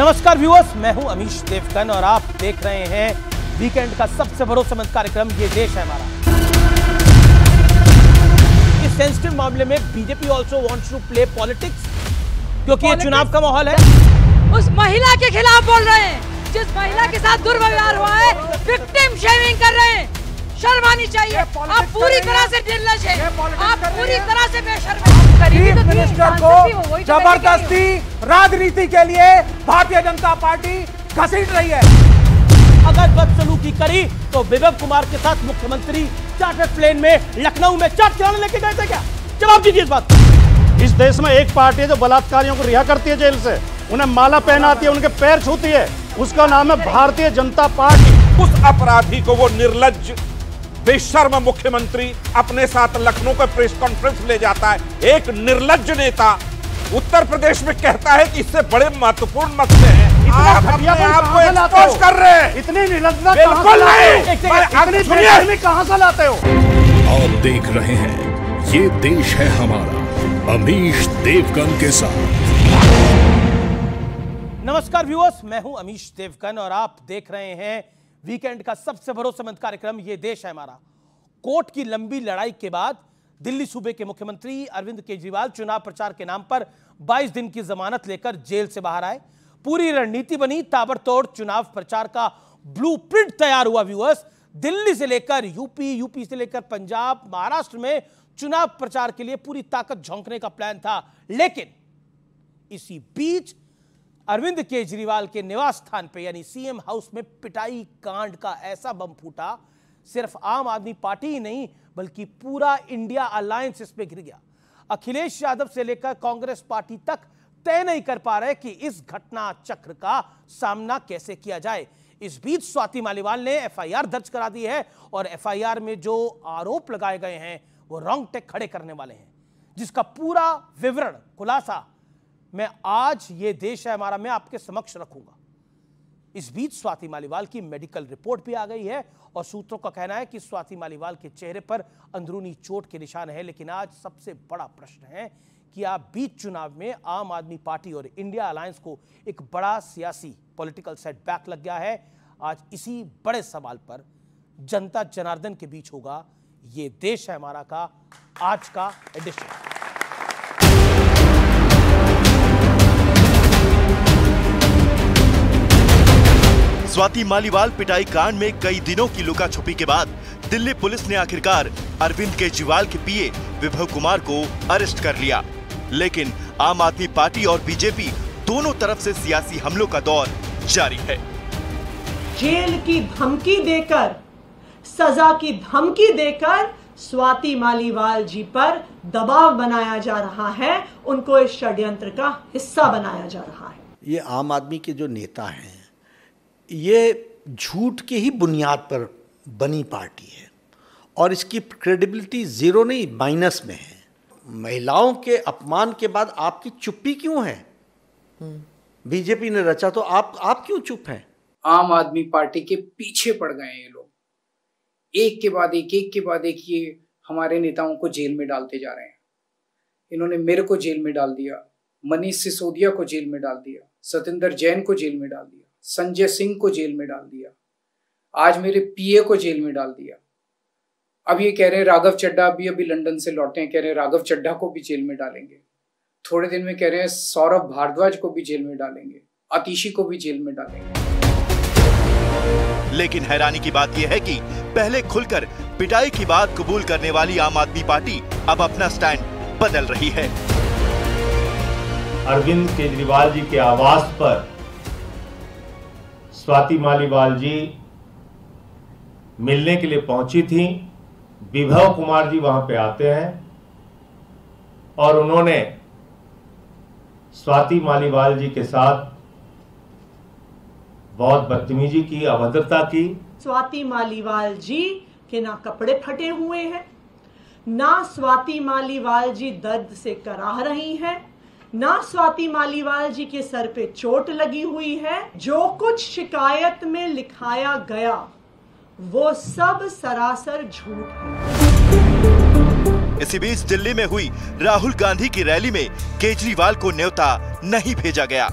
नमस्कार व्यूअर्स मैं हूं अमीश देवकन और आप देख रहे हैं वीकेंड का सबसे भरोसेमंद कार्यक्रम ये देश है हमारा इस सेंसिटिव मामले में BJP also wants to play politics क्योंकि ये चुनाव का माहौल है उस महिला के खिलाफ बोल रहे हैं जिस महिला के साथ दुर्व्यवहार हुआ है विक्टिम शेविंग कर रहे हैं शर्मानी चाहिए आप पूरी तरह से निर्लज है आप पूरी तरह से चीफ मिनिस्टर तो को तो जबरदस्ती राजनीति के लिए भारतीय जनता पार्टी घसीट रही है अगर बदसलूकी करी तो विवेक कुमार के साथ मुख्यमंत्री चार्टर प्लेन में लखनऊ में चार्ट चलाने लेके गए थे क्या जवाब दीजिए इस बात इस देश में एक पार्टी है जो बलात्कारियों को रिहा करती है जेल से उन्हें माला पहनाती है उनके पैर छूती है उसका नाम है भारतीय जनता पार्टी उस अपराधी को वो निर्लज बेशर्म मुख्यमंत्री अपने साथ लखनऊ का प्रेस कॉन्फ्रेंस ले जाता है एक निर्लज नेता उत्तर प्रदेश में कहता है कि इससे बड़े महत्वपूर्ण मसले है आप देख रहे हैं ये देश है हमारा अमीश देवगन के साथ नमस्कार व्यूअर्स मैं हूं अमीश देवगन और आप देख रहे हैं वीकेंड का सबसे भरोसेमंद कार्यक्रम ये देश है हमारा कोर्ट की लंबी लड़ाई के बाद दिल्ली सूबे के मुख्यमंत्री अरविंद केजरीवाल चुनाव प्रचार के नाम पर 22 दिन की जमानत लेकर जेल से बाहर आए पूरी रणनीति बनी ताबड़तोड़ चुनाव प्रचार का ब्लूप्रिंट तैयार हुआ व्यूअर्स दिल्ली से लेकर यूपी यूपी से लेकर पंजाब महाराष्ट्र में चुनाव प्रचार के लिए पूरी ताकत झोंकने का प्लान था लेकिन इसी बीच अरविंद केजरीवाल के निवास स्थान पे यानी सीएम हाउस में पिटाई कांड का ऐसा बम फूटा सिर्फ आम आदमी पार्टी ही नहीं बल्कि पूरा इंडिया अलायंस इसमें गिर गया अखिलेश यादव से लेकर कांग्रेस पार्टी तक तय नहीं कर पा रहे कि इस घटना चक्र का सामना कैसे किया जाए इस बीच स्वाति मालीवाल ने एफआईआर दर्ज करा दी है और एफआईआर में जो आरोप लगाए गए हैं वो रॉन्ग टेक खड़े करने वाले हैं जिसका पूरा विवरण खुलासा मैं आज ये देश है हमारा मैं आपके समक्ष रखूंगा इस बीच स्वाति मालीवाल की मेडिकल रिपोर्ट भी आ गई है और सूत्रों का कहना है कि स्वाति मालीवाल के चेहरे पर अंदरूनी चोट के निशान है लेकिन आज सबसे बड़ा प्रश्न है कि आप बीच चुनाव में आम आदमी पार्टी और इंडिया अलायंस को एक बड़ा सियासी पॉलिटिकल सेटबैक लग गया है आज इसी बड़े सवाल पर जनता जनार्दन के बीच होगा ये देश है हमारा का आज का एडिशन स्वाति मालीवाल पिटाई कांड में कई दिनों की लुका छुपी के बाद दिल्ली पुलिस ने आखिरकार अरविंद केजरीवाल के पीए विभव कुमार को अरेस्ट कर लिया लेकिन आम आदमी पार्टी और बीजेपी दोनों तरफ से सियासी हमलों का दौर जारी है जेल की धमकी देकर सजा की धमकी देकर स्वाति मालीवाल जी पर दबाव बनाया जा रहा है उनको इस षड्यंत्र का हिस्सा बनाया जा रहा है ये आम आदमी के जो नेता हैं ये झूठ की ही बुनियाद पर बनी पार्टी है और इसकी क्रेडिबिलिटी ज़ीरो नहीं माइनस में है महिलाओं के अपमान के बाद आपकी चुप्पी क्यों है बीजेपी ने रचा तो आप आप क्यों चुप हैं आम आदमी पार्टी के पीछे पड़ गए ये लोग एक के बाद एक एक के बाद एक ये हमारे नेताओं को जेल में डालते जा रहे हैं इन्होंने मेरे को जेल में डाल दिया मनीष सिसोदिया को जेल में डाल दिया सतेंद्र जैन को जेल में डाल दिया संजय सिंह को जेल में डाल दिया आज मेरे पीए को जेल में डाल दिया अब ये कह रहे हैं राघव चड्ढा भी अभी लंदन से लौटे हैं कह रहे हैं राघव चड्ढा को भी जेल में डालेंगे थोड़े दिन में कह रहे हैं सौरभ भारद्वाज को भी जेल में डालेंगे अतिशी को भी जेल में डालेंगे लेकिन हैरानी की बात यह है कि पहले खुलकर पिटाई की बात कबूल करने वाली आम आदमी पार्टी अब अपना स्टैंड बदल रही है अरविंद केजरीवाल जी के आवास पर स्वाति मालीवाल जी मिलने के लिए पहुंची थी विभव कुमार जी वहां पे आते हैं और उन्होंने स्वाति मालीवाल जी के साथ बहुत बदतमीजी की अभद्रता की स्वाति मालीवाल जी के ना कपड़े फटे हुए हैं ना स्वाति मालीवाल जी दर्द से कराह रही हैं ना स्वाति मालीवाल जी के सर पे चोट लगी हुई है जो कुछ शिकायत में लिखाया गया वो सब सरासर झूठ है इसी बीच दिल्ली में हुई राहुल गांधी की रैली में केजरीवाल को न्योता नहीं भेजा गया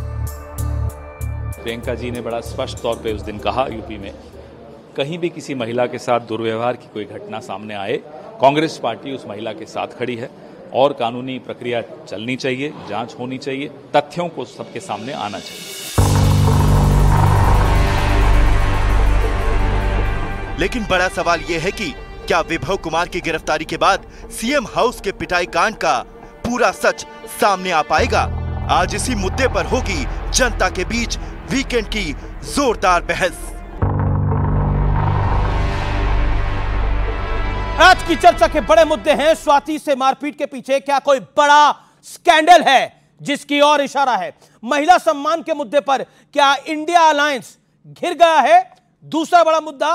प्रियंका जी ने बड़ा स्पष्ट तौर पे उस दिन कहा यूपी में कहीं भी किसी महिला के साथ दुर्व्यवहार की कोई घटना सामने आए कांग्रेस पार्टी उस महिला के साथ खड़ी है और कानूनी प्रक्रिया चलनी चाहिए जांच होनी चाहिए तथ्यों को सबके सामने आना चाहिए लेकिन बड़ा सवाल यह है कि क्या विभव कुमार की गिरफ्तारी के बाद सीएम हाउस के पिटाई कांड का पूरा सच सामने आ पाएगा आज इसी मुद्दे पर होगी जनता के बीच वीकेंड की जोरदार बहस आज की चर्चा के बड़े मुद्दे हैं स्वाति से मारपीट के पीछे क्या कोई बड़ा स्कैंडल है जिसकी ओर इशारा है महिला सम्मान के मुद्दे पर क्या इंडिया अलायंस घिर गया है दूसरा बड़ा मुद्दा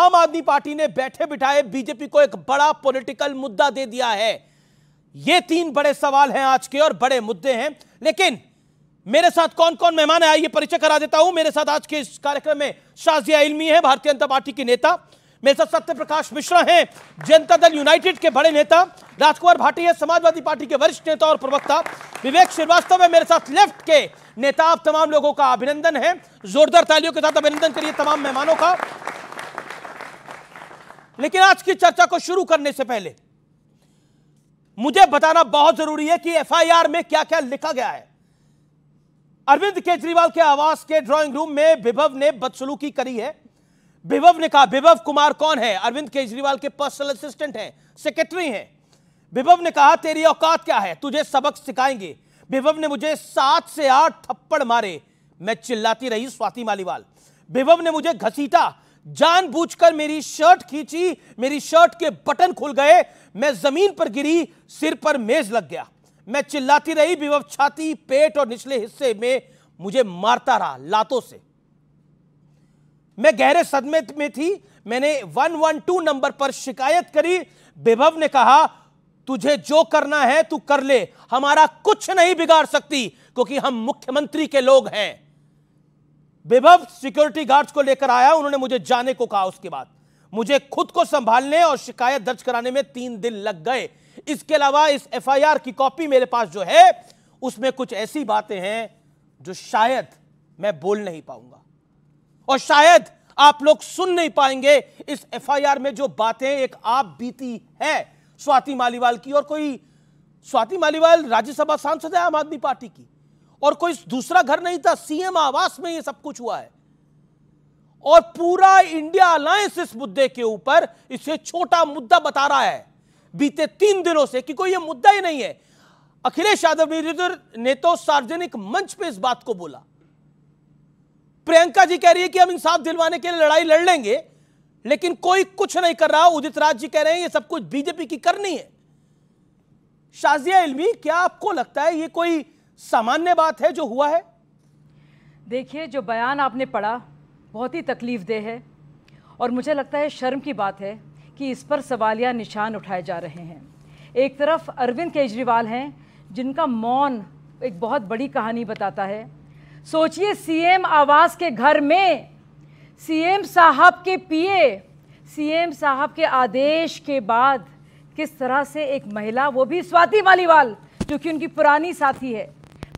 आम आदमी पार्टी ने बैठे बिठाए बीजेपी को एक बड़ा पॉलिटिकल मुद्दा दे दिया है ये तीन बड़े सवाल हैं आज के और बड़े मुद्दे हैं लेकिन मेरे साथ कौन कौन मेहमान है ये परिचय करा देता हूं मेरे साथ आज के इस कार्यक्रम में शाजिया इलमी है भारतीय जनता पार्टी की नेता मेरे साथ सत्य प्रकाश मिश्रा हैं जनता दल यूनाइटेड के बड़े नेता राजकुमार भाटी है समाजवादी पार्टी के वरिष्ठ नेता और प्रवक्ता विवेक श्रीवास्तव है मेरे साथ लेफ्ट के नेता आप तमाम लोगों का अभिनंदन है जोरदार तालियों के साथ अभिनंदन करिए तमाम मेहमानों का लेकिन आज की चर्चा को शुरू करने से पहले मुझे बताना बहुत जरूरी है कि एफ में क्या क्या लिखा गया है अरविंद केजरीवाल के आवास के ड्राइंग रूम में विभव ने बदसलूकी करी है विभव ने कहा विभव कुमार कौन है अरविंद केजरीवाल के पर्सनल असिस्टेंट है सेक्रेटरी है विभव ने कहा तेरी औकात क्या है तुझे सबक सिखाएंगे विभव ने मुझे सात से आठ थप्पड़ मारे मैं चिल्लाती रही स्वाति मालीवाल विभव ने मुझे घसीटा जानबूझकर मेरी शर्ट खींची मेरी शर्ट के बटन खुल गए मैं जमीन पर गिरी सिर पर मेज लग गया मैं चिल्लाती रही विभव छाती पेट और निचले हिस्से में मुझे मारता रहा लातों से मैं गहरे सदमे में थी मैंने 112 नंबर पर शिकायत करी विभव ने कहा तुझे जो करना है तू कर ले हमारा कुछ नहीं बिगाड़ सकती क्योंकि हम मुख्यमंत्री के लोग हैं विभव सिक्योरिटी गार्ड्स को लेकर आया उन्होंने मुझे जाने को कहा उसके बाद मुझे खुद को संभालने और शिकायत दर्ज कराने में तीन दिन लग गए इसके अलावा इस एफआईआर की कॉपी मेरे पास जो है उसमें कुछ ऐसी बातें हैं जो शायद मैं बोल नहीं पाऊंगा और शायद आप लोग सुन नहीं पाएंगे इस एफआईआर में जो बातें एक आप बीती है स्वाति मालीवाल की और कोई स्वाति मालीवाल राज्यसभा सांसद है आम आदमी पार्टी की और कोई दूसरा घर नहीं था सीएम आवास में ये सब कुछ हुआ है और पूरा इंडिया अलायंस इस मुद्दे के ऊपर इसे छोटा मुद्दा बता रहा है बीते तीन दिनों से कि कोई ये मुद्दा ही नहीं है अखिलेश यादव ने तो सार्वजनिक मंच पे इस बात को बोला प्रियंका जी कह रही है कि हम इंसाफ दिलवाने के लिए लड़ाई लड़ लेंगे लेकिन कोई कुछ नहीं कर रहा उदित राज जी कह रहे हैं ये सब कुछ बीजेपी की करनी है शाजिया इलमी क्या आपको लगता है ये कोई सामान्य बात है जो हुआ है देखिए जो बयान आपने पढ़ा बहुत ही तकलीफ देह है और मुझे लगता है शर्म की बात है कि इस पर सवालिया निशान उठाए जा रहे हैं एक तरफ अरविंद केजरीवाल हैं जिनका मौन एक बहुत बड़ी कहानी बताता है सोचिए सीएम आवास के घर में सीएम साहब के पीए सीएम साहब के आदेश के बाद किस तरह से एक महिला वो भी स्वाति मालीवाल जो कि उनकी पुरानी साथी है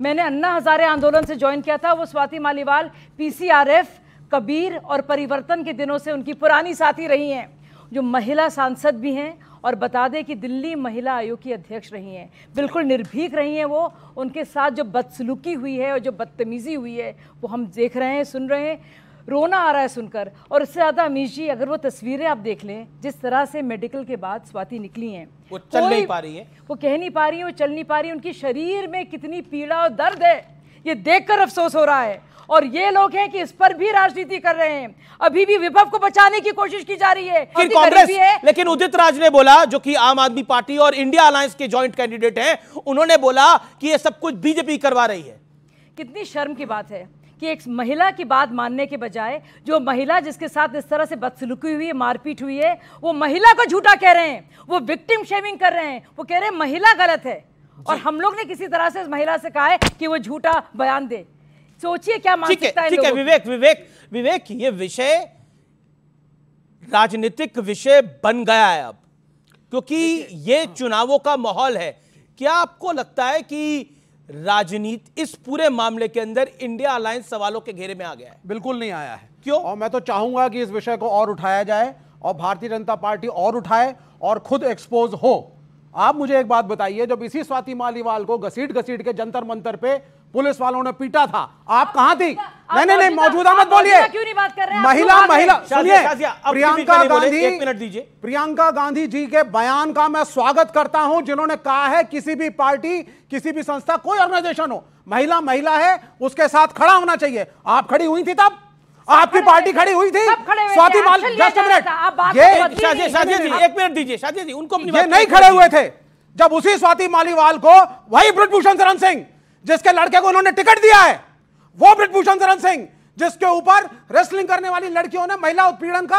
मैंने अन्ना हज़ारे आंदोलन से ज्वाइन किया था वो स्वाति मालीवाल पीसीआरएफ कबीर और परिवर्तन के दिनों से उनकी पुरानी साथी रही हैं जो महिला सांसद भी हैं और बता दें कि दिल्ली महिला आयोग की अध्यक्ष रही हैं बिल्कुल निर्भीक रही हैं वो उनके साथ जो बदसलूकी हुई है और जो बदतमीज़ी हुई है वो हम देख रहे हैं सुन रहे हैं रोना आ रहा है सुनकर और इससे ज़्यादा अमीश जी अगर वो तस्वीरें आप देख लें जिस तरह से मेडिकल के बाद स्वाति निकली हैं वो चल नहीं पा रही है वो कह नहीं पा रही है वो चल नहीं पा रही है उनकी शरीर में कितनी पीड़ा और दर्द है ये देखकर अफसोस हो रहा है और ये लोग हैं कि इस पर भी राजनीति कर रहे हैं अभी भी विभव को बचाने की कोशिश की जा रही है कांग्रेस लेकिन उदित राज ने बोला जो कि आम आदमी पार्टी और इंडिया अलायंस के ज्वाइंट कैंडिडेट हैं उन्होंने बोला कि ये सब कुछ बीजेपी करवा रही है कितनी शर्म की बात है कि एक महिला की बात मानने के बजाय जो महिला जिसके साथ इस तरह से बदसलूकी हुई है मारपीट हुई है वो महिला को झूठा कह रहे हैं वो विक्टिम शेविंग कर रहे हैं वो कह रहे हैं महिला गलत है और हम लोग ने किसी तरह से इस महिला से कहा है कि वो झूठा बयान दे सोचिए क्या ठीक है ठीक है विवेक विवेक विवेक ये विषय राजनीतिक विषय बन गया है अब क्योंकि ये हाँ। चुनावों का माहौल है क्या आपको लगता है कि राजनीति इस पूरे मामले के अंदर इंडिया अलायंस सवालों के घेरे में आ गया है बिल्कुल नहीं आया है क्यों और मैं तो चाहूंगा कि इस विषय को और उठाया जाए और भारतीय जनता पार्टी और उठाए और खुद एक्सपोज हो आप मुझे एक बात बताइए जब इसी स्वाति मालीवाल को घसीट घसीट के जंतर मंतर पे पुलिस वालों ने पीटा था आप कहां थी तो नहीं नहीं नहीं तो मौजूदा मत तो बोलिए क्यों नहीं बात कर रहे महिला महिला सुनिए प्रियंका गांधी एक मिनट दीजिए प्रियंका गांधी जी के बयान का मैं स्वागत करता हूं जिन्होंने कहा है किसी भी पार्टी किसी भी संस्था कोई ऑर्गेनाइजेशन हो महिला महिला है उसके साथ खड़ा होना चाहिए आप खड़ी हुई थी तब आपकी पार्टी खड़ी हुई थी स्वाति माल जस्ट मिनट ये जी एक मिनट दीजिए शादी जी उनको नहीं खड़े हुए थे जब उसी स्वाति मालीवाल को वही ब्रजभूषण शरण सिंह जिसके लड़के को उन्होंने टिकट दिया है वो ब्रिजभूषण शरण सिंह जिसके ऊपर रेसलिंग करने वाली लड़कियों ने महिला उत्पीड़न का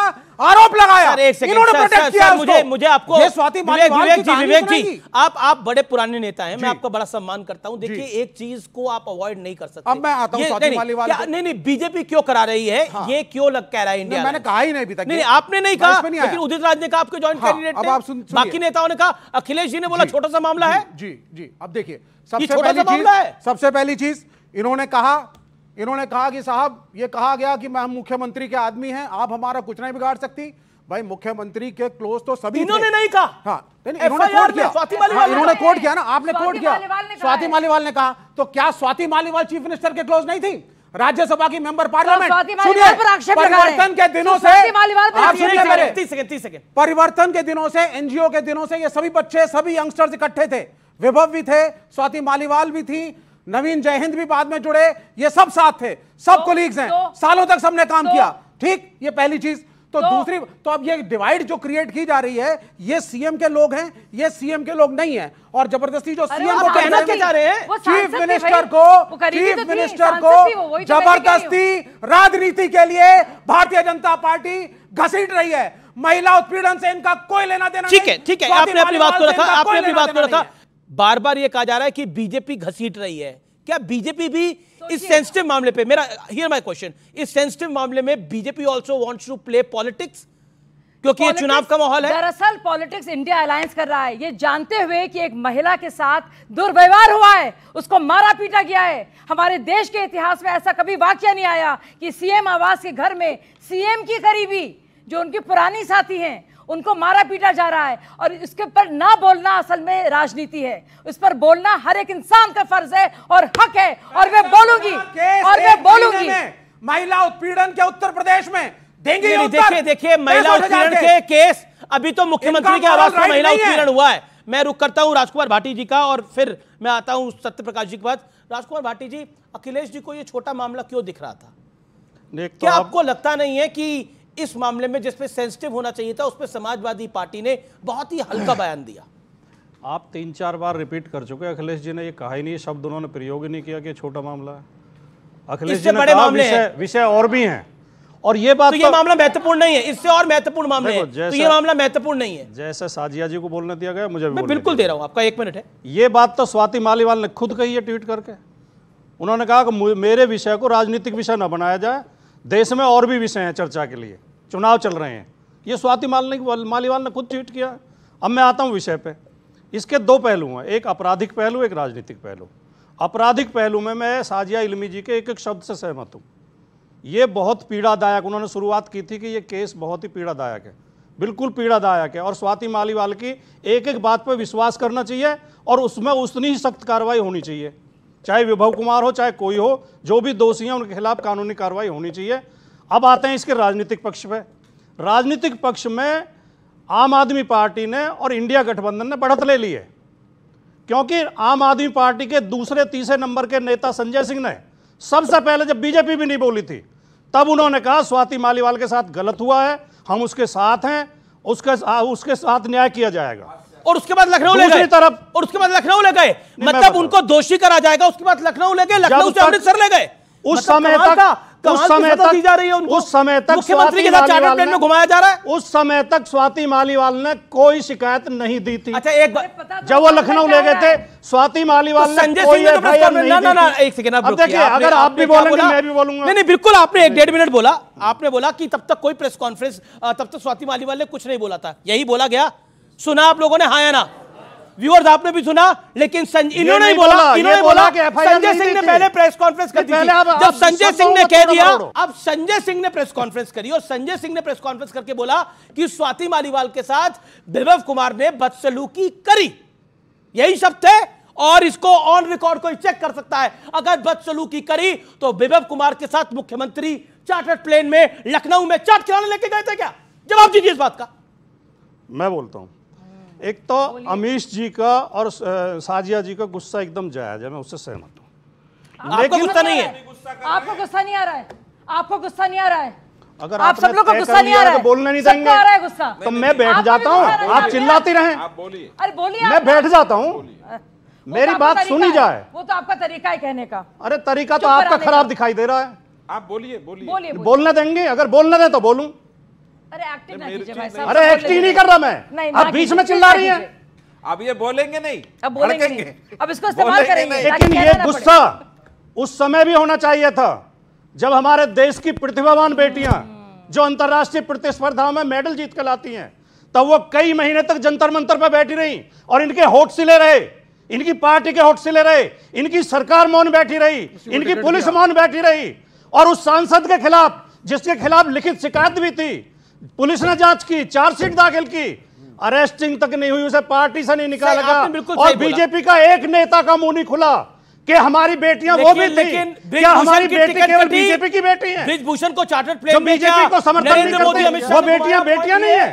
आरोप लगाया सर, एक second, इन्होंने सर, सर, किया सर, मुझे मुझे आपको ये स्वाति विवेक, विवेक जी विवेक जी आप आप बड़े पुराने नेता हैं मैं आपका बड़ा सम्मान करता हूं देखिए एक चीज को आप अवॉइड नहीं कर सकते अब मैं आता हूं स्वाति मालीवाल नहीं नहीं बीजेपी क्यों करा रही है हाँ। ये क्यों लग कह रहा है इंडिया मैंने कहा ही नहीं नहीं आपने नहीं कहा लेकिन उदित राज ने कहा आपके ज्वाइंट हाँ, कैंडिडेट बाकी नेताओं ने कहा अखिलेश जी ने बोला छोटा सा मामला है जी जी अब देखिए सबसे पहली चीज सबसे पहली चीज इन्होंने कहा इन्होंने कहा कि साहब ये कहा गया कि मैं हम मुख्यमंत्री के आदमी हैं आप हमारा कुछ नहीं बिगाड़ सकती भाई मुख्यमंत्री के क्लोज तो सभी इन्होंने नहीं कहा हाँ इन्होंने कोर्ट किया हाँ, इन्होंने किया ना आपने कोर्ट किया स्वाति मालीवाल ने कहा तो क्या स्वाति मालीवाल चीफ मिनिस्टर के क्लोज नहीं थी राज्यसभा की तो मेंबर पार्लियामेंट सुनिए परिवर्तन के दिनों तो से आप सुनिए मेरे परिवर्तन के दिनों से एनजीओ के दिनों से ये सभी बच्चे सभी यंगस्टर्स इकट्ठे थे विभव भी थे स्वाति मालीवाल भी थी नवीन जयहिंद भी बाद में जुड़े ये सब साथ थे सब तो, कोलीग्स हैं तो, सालों तक सबने काम तो, किया ठीक ये पहली चीज तो, तो दूसरी तो अब ये डिवाइड जो क्रिएट की जा रही है ये सीएम के लोग हैं ये सीएम के लोग नहीं है और जबरदस्ती जो सीएम को कहना के जा रहे हैं चीफ मिनिस्टर को चीफ मिनिस्टर तो को तो जबरदस्ती राजनीति के लिए भारतीय जनता पार्टी घसीट रही है महिला उत्पीड़न से इनका कोई लेना देना ठीक है ठीक है आपने अपनी बात को रखा आपने अपनी बात को रखा बार बार ये कहा जा रहा है कि बीजेपी घसीट रही है क्या बीजेपी भी इस सेंसिटिव मामले पे मेरा हियर माय क्वेश्चन इस सेंसिटिव मामले में BJP also wants to play politics क्योंकि ये चुनाव का माहौल है दरअसल पॉलिटिक्स इंडिया अलायंस कर रहा है ये जानते हुए कि एक महिला के साथ दुर्व्यवहार हुआ है उसको मारा पीटा गया है हमारे देश के इतिहास में ऐसा कभी वाक्य नहीं आया कि सीएम आवास के घर में सीएम की करीबी जो उनकी पुरानी साथी हैं उनको मारा पीटा जा रहा है और इसके ऊपर ना बोलना असल में राजनीति है उस पर बोलना हर एक इंसान का फर्ज है और हक है और मैं बोलूंगी और मैं बोलूंगी महिला उत्पीड़न के उत्तर प्रदेश में देंगे देखिए देखिए महिला उत्पीड़न के केस अभी तो मुख्यमंत्री के आवास पर महिला उत्पीड़न हुआ है मैं रुक करता हूं राजकुमार भाटी जी का और फिर मैं आता हूं सत्य प्रकाश जी के बाद राजकुमार भाटी जी अखिलेश जी को ये छोटा मामला क्यों दिख रहा था तो क्या आपको लगता नहीं है कि इस मामले में जिसपे सेंसिटिव होना चाहिए था उस पर समाजवादी पार्टी ने बहुत ही हल्का बयान दिया आप तीन चार बार रिपीट कर चुके अखिलेश जी ने ये कहा ही नहीं शब्द उन्होंने प्रयोग ही नहीं किया कि छोटा मामला है अखिलेश जी ने कहा मामले विषय और भी हैं और ये बात तो ये तो- मामला महत्वपूर्ण नहीं है इससे और महत्वपूर्ण मामले हैं तो ये मामला महत्वपूर्ण नहीं है जैसे साजिया जी को बोलने दिया गया मुझे मैं बिल्कुल दे रहा हूँ आपका एक मिनट है ये बात तो स्वाति मालीवाल ने खुद कही है ट्वीट करके उन्होंने कहा कि मेरे विषय को राजनीतिक विषय न बनाया जाए देश में और भी विषय है चर्चा के लिए चुनाव चल रहे हैं ये स्वाति मालिक मालीवाल ने खुद ट्वीट किया अब मैं आता हूँ विषय पे इसके दो पहलू हैं एक आपराधिक पहलू एक राजनीतिक पहलू आपराधिक पहलू में मैं साजिया इलमी जी के एक एक शब्द से सहमत हूँ ये बहुत पीड़ादायक उन्होंने शुरुआत की थी कि ये केस बहुत ही पीड़ादायक है बिल्कुल पीड़ादायक है और स्वाति मालीवाल की एक एक बात पर विश्वास करना चाहिए और उसमें उतनी ही सख्त कार्रवाई होनी चाहिए चाहे विभव कुमार हो चाहे कोई हो जो भी दोषी हैं उनके खिलाफ कानूनी कार्रवाई होनी चाहिए अब आते हैं इसके राजनीतिक पक्ष पे राजनीतिक पक्ष में आम आदमी पार्टी ने और इंडिया गठबंधन ने बढ़त ले ली है क्योंकि आम आदमी पार्टी के दूसरे तीसरे नंबर के नेता संजय सिंह ने सबसे पहले जब बीजेपी भी नहीं बोली थी तब उन्होंने कहा स्वाति मालीवाल के साथ गलत हुआ है हम उसके साथ हैं उसके उसके साथ न्याय किया जाएगा और उसके बाद लखनऊ ले गए तरफ और उसके बाद लखनऊ ले गए मतलब उनको दोषी करा जाएगा उसके बाद लखनऊ ले गए लखनऊ से अमृतसर ले गए उस मतलब समय तक तो उस समय तक दी जा रही है उनको उस समय तक मुख्यमंत्री के साथ प्लेन में घुमाया जा रहा है उस समय तक स्वाति मालीवाल ने कोई शिकायत नहीं दी थी अच्छा एक बार जब वो लखनऊ ले गए थे स्वाति मालीवाल तो ने संजय ना ना एक सेकंड देखिए अगर आप भी बोलेंगे मैं भी बोलूंगा नहीं नहीं बिल्कुल आपने एक डेढ़ मिनट बोला आपने बोला की तब तक कोई प्रेस कॉन्फ्रेंस तब तक स्वाति मालीवाल ने कुछ नहीं बोला था यही बोला गया सुना आप लोगों ने हाया ना व्यूअर्स आपने भी सुना लेकिन इन्होंने बोला इन्होंने बोला संजय सिंह ने पहले प्रेस कॉन्फ्रेंस कर दी जब संजय सिंह ने कह दिया अब संजय सिंह ने प्रेस कॉन्फ्रेंस करी और संजय सिंह ने प्रेस कॉन्फ्रेंस करके बोला कि स्वाति मालीवाल के साथ विभव कुमार ने बदसलूकी करी यही शब्द है और इसको ऑन रिकॉर्ड कोई चेक कर सकता है अगर बदसलूकी करी तो विभव कुमार के साथ मुख्यमंत्री चार्टर्ड प्लेन में लखनऊ में चार्ट खिलाने लेके गए थे क्या जवाब दीजिए इस बात का मैं बोलता हूं एक तो अमीश जी का और साजिया जी का गुस्सा एकदम जायज है मैं उससे सहमत हूँ लेकिन गुस्सा नहीं है आपको गुस्सा नहीं आ रहा है आपको गुस्सा नहीं आ रहा है अगर आप सब लोग को गुस्सा नहीं आ रहा तो है बोलने नहीं देंगे आ रहा है गुस्सा तो मैं बैठ जाता हूँ आप चिल्लाती रहे अरे बोलिए मैं बैठ जाता हूँ मेरी तो बात सुनी जाए वो तो आपका तरीका है कहने का अरे तरीका तो आपका खराब दिखाई दे रहा है आप बोलिए बोलिए बोलने देंगे अगर बोलने दें तो बोलूँ अरे एक्टिंग नहीं कर रहा मैं आप बीच में चिल्ला रही है अब ये बोलेंगे नहीं अब बोलेंगे अब इसको इस्तेमाल करेंगे लेकिन ये गुस्सा उस समय भी होना चाहिए था जब हमारे देश की प्रतिभावान बेटियां हम्म। जो अंतरराष्ट्रीय प्रतिस्पर्धाओं में मेडल जीत कर लाती हैं तब वो कई महीने तक जंतर मंतर पर बैठी रही और इनके होट सिले रहे इनकी पार्टी के होट सिले रहे इनकी सरकार मौन बैठी रही इनकी पुलिस मौन बैठी रही और उस सांसद के खिलाफ जिसके खिलाफ लिखित शिकायत भी थी पुलिस ने जांच की चार्जशीट दाखिल की अरेस्टिंग तक नहीं हुई उसे पार्टी से नहीं निकाला गया और बीजेपी का एक नेता का मुंह नहीं खुला कि हमारी बेटियां वो भी लेकिन क्या हमारी बेटी केवल बीजेपी की बेटी है ब्रिजभूषण को चार्टर प्लेन बीजेपी को समर्थन नहीं वो बेटियां बेटियां नहीं है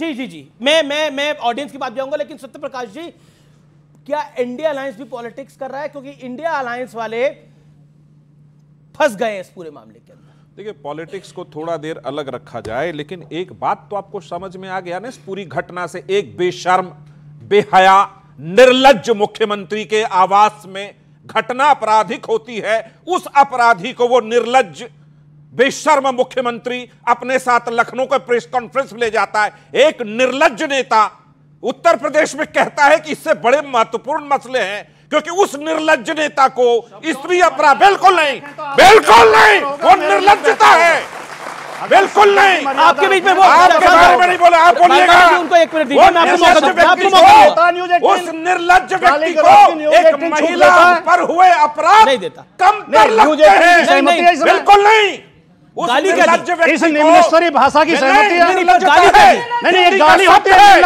जी जी जी मैं मैं मैं ऑडियंस की बात जाऊंगा लेकिन सत्य प्रकाश जी क्या इंडिया अलायंस भी पॉलिटिक्स कर रहा है क्योंकि इंडिया अलायंस वाले फंस गए इस पूरे मामले के अंदर देखिए पॉलिटिक्स को थोड़ा देर अलग रखा जाए लेकिन एक बात तो आपको समझ में आ गया ना इस पूरी घटना से एक बेशर्म बेहया निर्लज मुख्यमंत्री के आवास में घटना आपराधिक होती है उस अपराधी को वो निर्लज बेशर्म मुख्यमंत्री अपने साथ लखनऊ के प्रेस कॉन्फ्रेंस ले जाता है एक निर्लज नेता उत्तर प्रदेश में कहता है कि इससे बड़े महत्वपूर्ण मसले हैं क्योंकि उस निर्लज नेता को स्त्री अपरा बिल्कुल नहीं बिल्कुल नहीं वो निर्लजता है बिल्कुल नहीं आपके बीच में वो आपके बारे में नहीं बोला आप बोलिएगा उनको एक मिनट दीजिए मैं आपको मौका आपको मौका उस निर्लज्ज व्यक्ति को एक महिला पर हुए अपराध कम कर लगते हैं बिल्कुल नहीं गाली इस निम्नस्तरीय भाषा की सहमति नहीं नहीं गाली होती है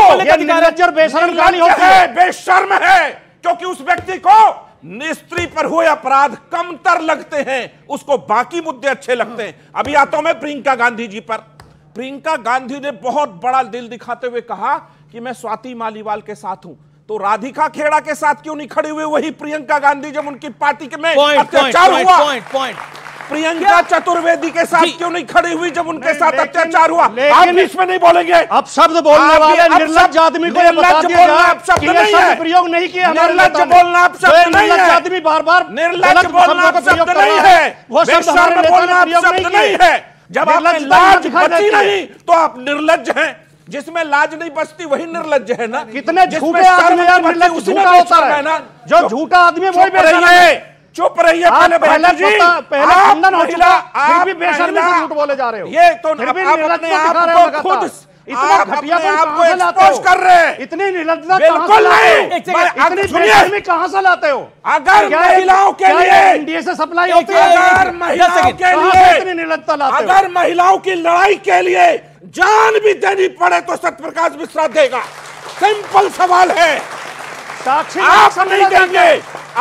और बेशर्म गाली होती है बेशर्म है क्योंकि उस व्यक्ति को निस्त्री पर हुए अपराध कमतर लगते हैं उसको बाकी मुद्दे अच्छे लगते हैं अभी आता हूं मैं प्रियंका गांधी जी पर प्रियंका गांधी ने बहुत बड़ा दिल दिखाते हुए कहा कि मैं स्वाति मालीवाल के साथ हूं तो राधिका खेड़ा के साथ क्यों नहीं खड़ी हुई वही प्रियंका गांधी जब उनकी पार्टी के में point point point point, Priyanka Chaturvedi के साथ क्यों नहीं खड़ी हुई जब उनके साथ अत्याचार हुआ आप इसमें नहीं बोलेंगे अब शब्द बोलने वाले निर्लज आदमी को प्रयोग नहीं किया निर्लज बोलना आप शब्द नहीं है आदमी बार बार निर्लज बोलना आप शब्द नहीं है वो शब्द बोलना आप शब्द नहीं है जब आप लाज बची नहीं तो आप निर्लज हैं जिसमें लाज नहीं बचती वही निर्लज है ना कितने झूठे आदमी उसी में होता है ना जो झूठा आदमी वही में है चुप रहिए पहले जी पहला खंडन हो चुका फिर भी बेशर्मी से झूठ बोले जा रहे हो ये तो फिर भी अपने आप को खुद इतना घटिया आपको एक्सपोज कर रहे हैं इतनी निलंबना बिल्कुल नहीं इतनी कहां से लाते हो अगर महिलाओं के लिए इंडिया से सप्लाई होती है अगर महिलाओं के लिए इतनी निलंबना लाते हो अगर महिलाओं की लड़ाई के लिए जान भी देनी पड़े तो सत्यप्रकाश मिश्रा देगा सिंपल सवाल है साक्षी आप नहीं देंगे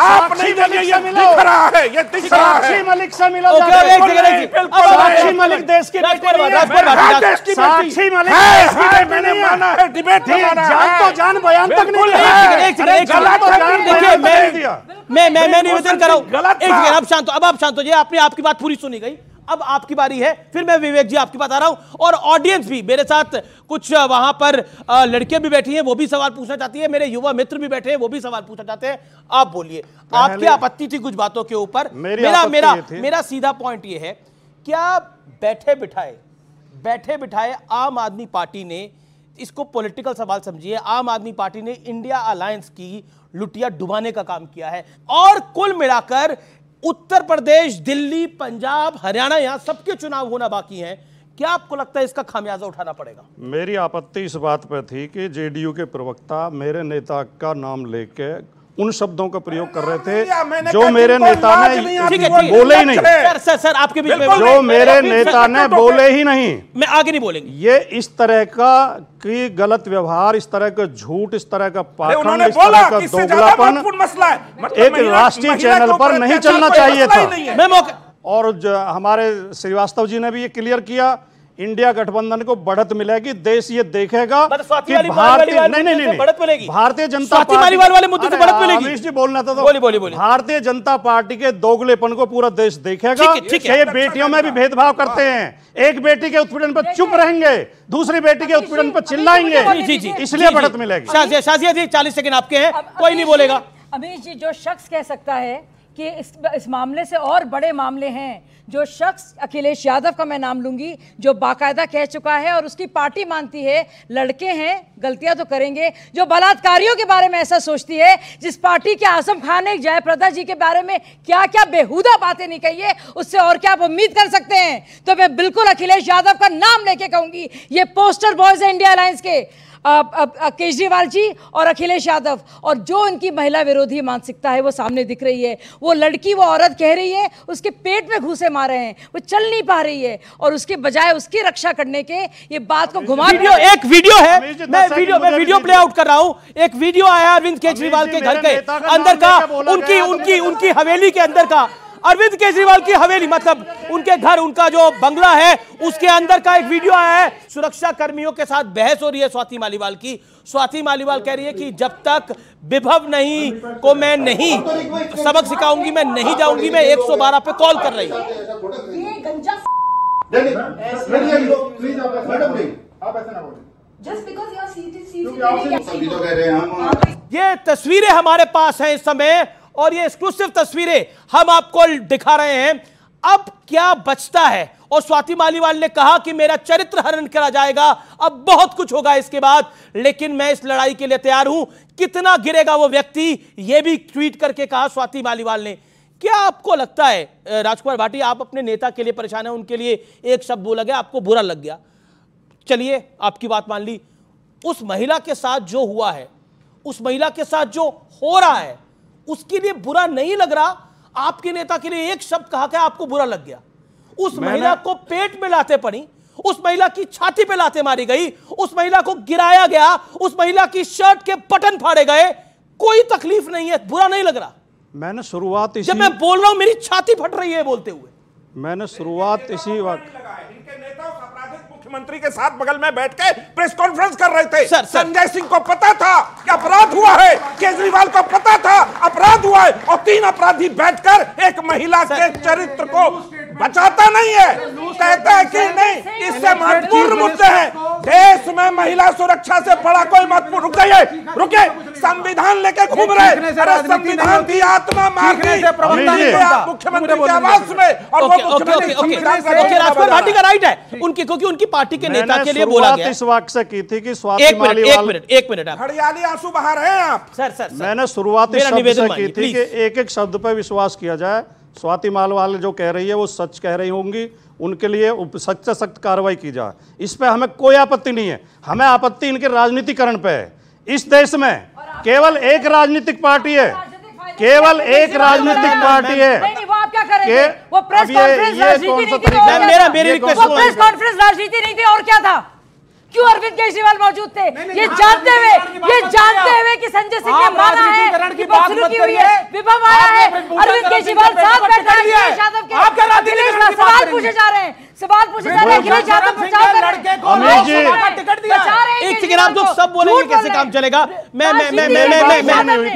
आप नहीं देंगे ये दिख रहा है ये दिख रहा है साक्षी मलिक से मिलो साक्षी मलिक देश की बेटी साक्षी मलिक देश की बेटी मैंने माना है डिबेट है जान तो जान बयान तक नहीं गलत है मैं मैं मैं निवेदन कर रहा हूँ गलत एक आप शांत अब आप शांत हो जाइए आपने आपकी बात पूरी सुनी गई अब आपकी बारी है फिर मैं विवेक जी आपकी बात आ रहा हूं और ऑडियंस भी मेरे साथ कुछ वहां पर लड़कियां भी बैठी हैं वो भी सवाल पूछना चाहती है मेरे युवा मित्र भी बैठे हैं वो भी सवाल पूछना चाहते हैं आप बोलिए आपकी आपत्ति थी कुछ बातों के ऊपर मेरा मेरा मेरा सीधा पॉइंट ये है क्या बैठे बिठाए बैठे बिठाए आम आदमी पार्टी ने इसको पॉलिटिकल सवाल समझिए आम आदमी पार्टी ने इंडिया अलायंस की लुटिया डुबाने का काम किया है और कुल मिलाकर उत्तर प्रदेश दिल्ली पंजाब हरियाणा यहां सबके चुनाव होना बाकी हैं क्या आपको लगता है इसका खामियाजा उठाना पड़ेगा मेरी आपत्ति इस बात पर थी कि जेडीयू के प्रवक्ता मेरे नेता का नाम लेके उन शब्दों का प्रयोग कर रहे थे जो मेरे नेता ने बोले ही नहीं सर सर आपके बीच में जो मेरे नेता ने बोले ही नहीं मैं आगे नहीं बोलेंगे ये इस तरह का की गलत व्यवहार इस तरह का झूठ इस तरह का पाखंड इस तरह का दोगलापन मतलब एक राष्ट्रीय चैनल पर नहीं चलना चाहिए था मैं और हमारे श्रीवास्तव जी ने भी ये क्लियर किया इंडिया गठबंधन को बढ़त मिलेगी देश ये देखेगा तो कि भारतीय नहीं नहीं नहीं बढ़त मिलेगी भारतीय जनता पार्टी वाले मुद्दे से बढ़त मिलेगी जी बोलना था तो बोली बोली बोली भारतीय जनता पार्टी के दोगलेपन को पूरा देश देखेगा ये बेटियों में भी भेदभाव करते हैं एक बेटी के उत्पीड़न पर चुप रहेंगे दूसरी बेटी के उत्पीड़न पर चिल्लाएंगे इसलिए बढ़त मिलेगी शाजिया जी चालीस सेकेंड आपके हैं कोई नहीं बोलेगा अमीश जी जो शख्स कह सकता है कि इस इस मामले से और बड़े मामले हैं जो शख्स अखिलेश यादव का मैं नाम लूंगी जो बाकायदा कह चुका है और उसकी पार्टी मानती है लड़के हैं गलतियां तो करेंगे जो बलात्कारियों के बारे में ऐसा सोचती है जिस पार्टी के आसम खान ने जयप्रदा जी के बारे में क्या क्या बेहुदा बातें नहीं कही है उससे और क्या आप उम्मीद कर सकते हैं तो मैं बिल्कुल अखिलेश यादव का नाम लेके कहूंगी ये पोस्टर बॉयज़ है इंडिया अलायंस के केजरीवाल जी और अखिलेश यादव और जो इनकी महिला विरोधी मानसिकता है वो सामने दिख रही है वो लड़की वो औरत कह रही है उसके पेट में घूसे मारे हैं वो चल नहीं पा रही है और उसके बजाय उसकी रक्षा करने के ये बात को घुमा वीडियो एक वीडियो है मैं वीडियो मैं वीडियो प्ले आउट कर रहा हूँ एक वीडियो आया अरविंद केजरीवाल के घर के अंदर का उनकी उनकी तो- उनकी हवेली के अंदर का अरविंद केजरीवाल की हवेली मतलब उनके घर उनका जो बंगला है उसके अंदर का एक वीडियो आया है सुरक्षा कर्मियों के साथ बहस हो रही है स्वाति मालीवाल की स्वाति मालीवाल कह रही है कि जब तक विभव नहीं को मैं नहीं सबक सिखाऊंगी मैं नहीं जाऊंगी मैं एक पे कॉल कर रही हूँ ये तस्वीरें हमारे पास है इस समय और ये एक्सक्लूसिव तस्वीरें हम आपको दिखा रहे हैं अब क्या बचता है और स्वाति मालीवाल ने कहा कि मेरा चरित्र हरण करा जाएगा अब बहुत कुछ होगा इसके बाद लेकिन मैं इस लड़ाई के लिए तैयार हूं कितना गिरेगा वो व्यक्ति ये भी ट्वीट करके कहा स्वाति मालीवाल ने क्या आपको लगता है राजकुमार भाटी आप अपने नेता के लिए परेशान है उनके लिए एक शब्द बोला गया आपको बुरा लग गया चलिए आपकी बात मान ली उस महिला के साथ जो हुआ है उस महिला के साथ जो हो रहा है उसके लिए बुरा नहीं लग रहा आपके नेता के लिए एक शब्द कहा गया आपको बुरा लग गया उस महिला को पेट में लाते पड़ी उस महिला की छाती पे लाते मारी गई उस महिला को गिराया गया उस महिला की शर्ट के बटन फाड़े गए कोई तकलीफ नहीं है बुरा नहीं लग रहा मैंने शुरुआत इसी... जब मैं बोल रहा हूं मेरी छाती फट रही है बोलते हुए मैंने शुरुआत इसी वक्त मुख्यमंत्री के साथ बगल में बैठ के प्रेस कॉन्फ्रेंस कर रहे थे संजय सिंह को पता था कि अपराध हुआ है केजरीवाल को पता था अपराध हुआ है और तीन अपराधी बैठकर एक महिला के चरित्र को बचाता नहीं है कहता है कि नहीं इससे महत्वपूर्ण मुद्दे हैं देश में महिला सुरक्षा से बड़ा कोई महत्वपूर्ण रुक जाइए रुके संविधान लेके घूम रहे संविधान की आत्मा मार मुख्यमंत्री की में और वो मुख्यमंत्री का राइट है उनकी क्योंकि उनकी पार्टी के नेता के लिए बोला गया इस वक्त से की थी कि हरियाली आंसू बहा रहे हैं आप सर सर मैंने शुरुआत की थी कि एक एक शब्द पर विश्वास किया जाए स्वाति मालवाल जो कह रही है वो सच कह रही होंगी उनके लिए सख्त से सख्त कार्रवाई की जाए इस पर हमें कोई आपत्ति नहीं है हमें आपत्ति इनके राजनीतिकरण पे है इस देश में केवल एक राजनीतिक पार्टी है केवल एक राजनीतिक पार्टी है क्या करेंगे वो प्रेस कॉन्फ्रेंस तो राजनीति नहीं थी और क्या था क्यों अरविंद केजरीवाल मौजूद थे ये हाँ, जानते हुए ये जानते हुए कि संजय सिंह ने माना है कि बदसलूकी हुई है विभव आया है अरविंद केजरीवाल साथ बैठा है यादव के सवाल पूछे जा रहे हैं सवाल पूछा जा रहे हैं आप लोग तो सब बोलेंगे कैसे काम चलेगा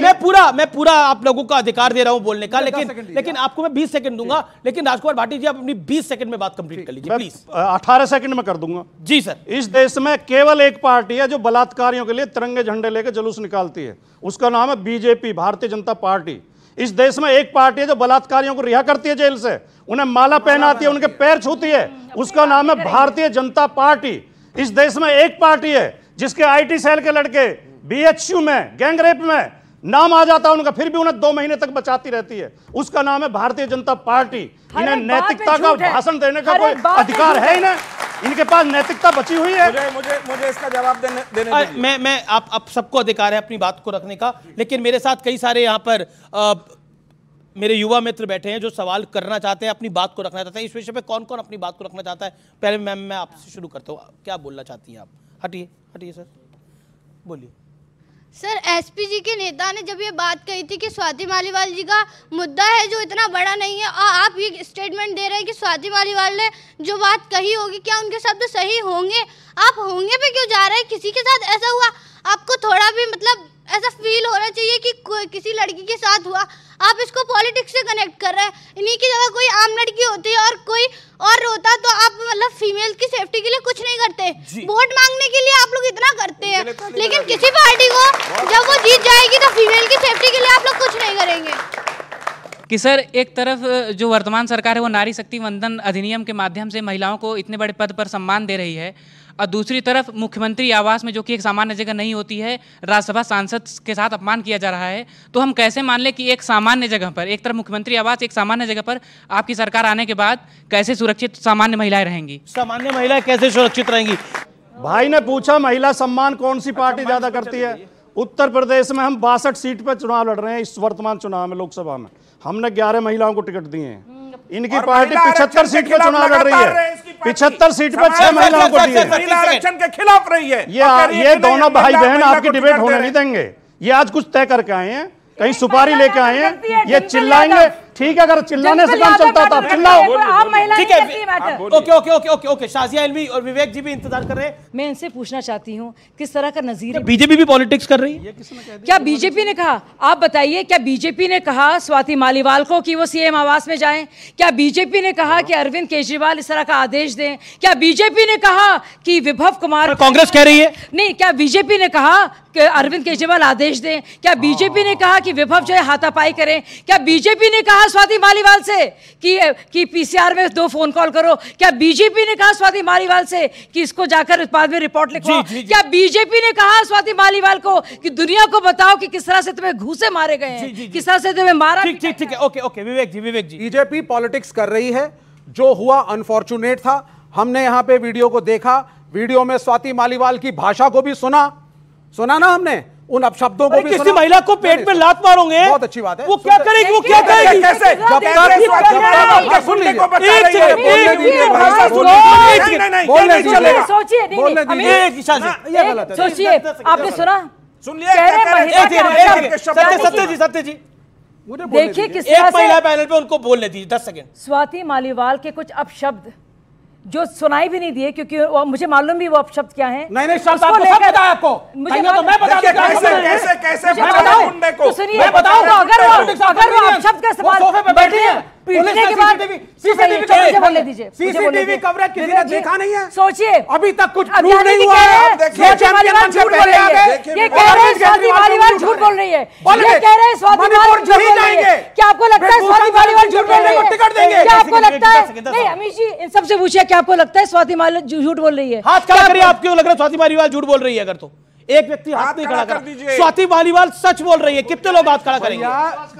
मैं पूरा मैं पूरा आप लोगों का अधिकार दे रहा हूँ बोलने का लेकिन लेकिन आपको मैं बीस सेकंड दूंगा लेकिन राजकुमार भाटी जी आप अपनी बीस सेकंड में बात कंप्लीट कर लीजिए प्लीज अठारह सेकंड में कर दूंगा जी सर इस देश में केवल एक पार्टी है जो बलात्कारियों के लिए तिरंगे झंडे लेकर जुलूस निकालती है उसका नाम है बीजेपी भारतीय जनता पार्टी इस देश में एक पार्टी है जो बलात्कारियों को रिहा करती है जेल से उन्हें माला पहनाती है उनके पैर छूती है उसका नाम है भारतीय जनता पार्टी इस देश में एक पार्टी है जिसके आईटी सेल के लड़के बीएचयू में गैंगरेप में नाम आ जाता है उनका फिर भी उन्हें दो महीने तक बचाती रहती है उसका नाम है भारतीय जनता पार्टी इन्हें नैतिकता का भाषण देने का कोई अधिकार है इन्हें इनके पास नैतिकता बची हुई है मुझे मुझे मुझे इसका जवाब देने देने आ, मैं मैं आप आप सबको अधिकार है अपनी बात को रखने का लेकिन मेरे साथ कई सारे यहाँ पर आ, मेरे युवा मित्र बैठे हैं जो सवाल करना चाहते हैं अपनी बात को रखना चाहते हैं इस विषय पे कौन कौन अपनी बात को रखना चाहता है पहले मैम मैं आपसे शुरू करता हूँ क्या बोलना चाहती हैं आप हटिए हटिए सर बोलिए सर एसपीजी के नेता ने जब ये बात कही थी कि स्वाति मालीवाल जी का मुद्दा है जो इतना बड़ा नहीं है और आप ये स्टेटमेंट दे रहे हैं कि स्वाति मालीवाल ने जो बात कही होगी क्या उनके शब्द तो सही होंगे आप होंगे पे क्यों जा रहे हैं किसी के साथ ऐसा हुआ आपको थोड़ा भी मतलब ऐसा फील होना चाहिए कि किसी लड़की के साथ हुआ आप इसको पॉलिटिक्स से कनेक्ट कर रहे हैं इन्हीं की जगह कोई आम लड़की होती है और कोई और होता तो आप मतलब फीमेल की सेफ्टी के लिए कुछ नहीं करते वोट मांगने के लिए आप लोग इतना करते हैं तो लेकिन किसी पार्टी को जब वो जीत जाएगी तो फीमेल की सेफ्टी के लिए आप लोग कुछ नहीं करेंगे कि सर एक तरफ जो वर्तमान सरकार है वो नारी शक्ति वंदन अधिनियम के माध्यम से महिलाओं को इतने बड़े पद पर सम्मान दे रही है और दूसरी तरफ मुख्यमंत्री आवास में जो कि एक सामान्य जगह नहीं होती है राज्यसभा सांसद के साथ अपमान किया जा रहा है तो हम कैसे मान लें कि एक सामान्य जगह पर एक तरफ मुख्यमंत्री आवास एक सामान्य जगह पर आपकी सरकार आने के बाद कैसे सुरक्षित सामान्य महिलाएं रहेंगी सामान्य महिलाएं कैसे सुरक्षित रहेंगी भाई ने पूछा महिला सम्मान कौन सी पार्टी अच्छा, ज्यादा करती है उत्तर प्रदेश में हम बासठ सीट पर चुनाव लड़ रहे हैं इस वर्तमान चुनाव में लोकसभा में हमने ग्यारह महिलाओं को टिकट दिए हैं इनकी पार्टी पिछहत्तर सीट पर चुनाव लड़ रही है पिछहत्तर सीट पर छह महिलाओं को आरक्षण के खिलाफ रही है ये ये दोनों भाई बहन आपकी डिबेट होने नहीं देंगे ये आज कुछ तय करके आए हैं कहीं सुपारी लेके आए हैं ये चिल्लाएंगे ठीक है अगर चिल्लाने से काम चलता था आप चिल्लाओ ठीक है okay okay okay okay okay Shazia Ilmi और विवेक जी भी इंतजार कर रहे हैं मैं इनसे पूछना चाहती हूं किस तरह का नजीर बीजेपी भी पॉलिटिक्स कर रही है क्या बीजेपी ने कहा आप बताइए क्या बीजेपी ने कहा स्वाति मालीवाल को कि वो सीएम आवास में जाए क्या बीजेपी ने कहा कि अरविंद केजरीवाल इस तरह का आदेश दें क्या बीजेपी ने कहा कि विभव कुमार कांग्रेस कह रही है नहीं क्या बीजेपी ने कहा कि अरविंद केजरीवाल आदेश दें क्या बीजेपी ने कहा कि विभव जो है हाथापाई करें क्या बीजेपी ने कहा कहा स्वाति मालीवाल से कि कि पीसीआर में दो फोन कॉल करो क्या बीजेपी ने कहा स्वाति मालीवाल से कि इसको जाकर बाद में रिपोर्ट लिखवाओ क्या बीजेपी ने कहा स्वाति मालीवाल को कि दुनिया को बताओ कि किस तरह से तुम्हें घूसे मारे गए किस तरह से तुम्हें मारा ठीक ठीक ठीक है okay okay Vivek ji Vivek ji BJP politics कर रही है जो हुआ अनफॉर्चुनेट था हमने यहां पे वीडियो को देखा वीडियो में स्वाति मालीवाल की भाषा को भी सुना सुना ना हमने उन अपशब्दों को किसी महिला को पेट में लात मारोगे बहुत अच्छी बात है वो क्या करेगी वो क्या करेगी कैसे जब तक सुन लीजिए सोचिए हाँ, आपने सुना सुन लिया सत्य सत्य जी सत्य जी मुझे देखिए किस एक महिला पैनल पे उनको बोलने दीजिए दस सेकंड स्वाति मालीवाल के कुछ अपशब्द जो सुनाई भी नहीं दिए क्योंकि वो मुझे मालूम भी वो अपशब्द क्या है नहीं नहीं आपको सब बताया आपको मुझे तो मैं बता दूं कैसे कैसे कैसे तो बताऊं मैं बताऊंगा अगर वो अगर वो अपशब्द का इस्तेमाल सोफे पे बैठी है के बाद सीसीटीवी कवरेज दीजिए सीसीटीवी कवरेज किसी ने देखा नहीं है सोचिए अभी तक कुछ प्रूव नहीं हुआ है चैंपियन बोल रही है ये कह रहे हैं स्वाति झूठ बोल रही है ये कह रहे हैं स्वाति झूठ बोल रही है क्या आपको लगता है स्वाति वालीवाल झूठ बोल रही है क्या आपको लगता है नहीं अमीश जी इन सबसे पूछिए क्या आपको लगता है स्वाति वालीवाल झूठ बोल रही है हाथ खड़ा करिए आप क्यों लग रहा है स्वाति वालीवाल झूठ बोल रही है अगर तो एक व्यक्ति हाथ नहीं खड़ा कर दीजिए स्वाति वालीवाल सच बोल रही है कितने लोग हाथ खड़ा करेंगे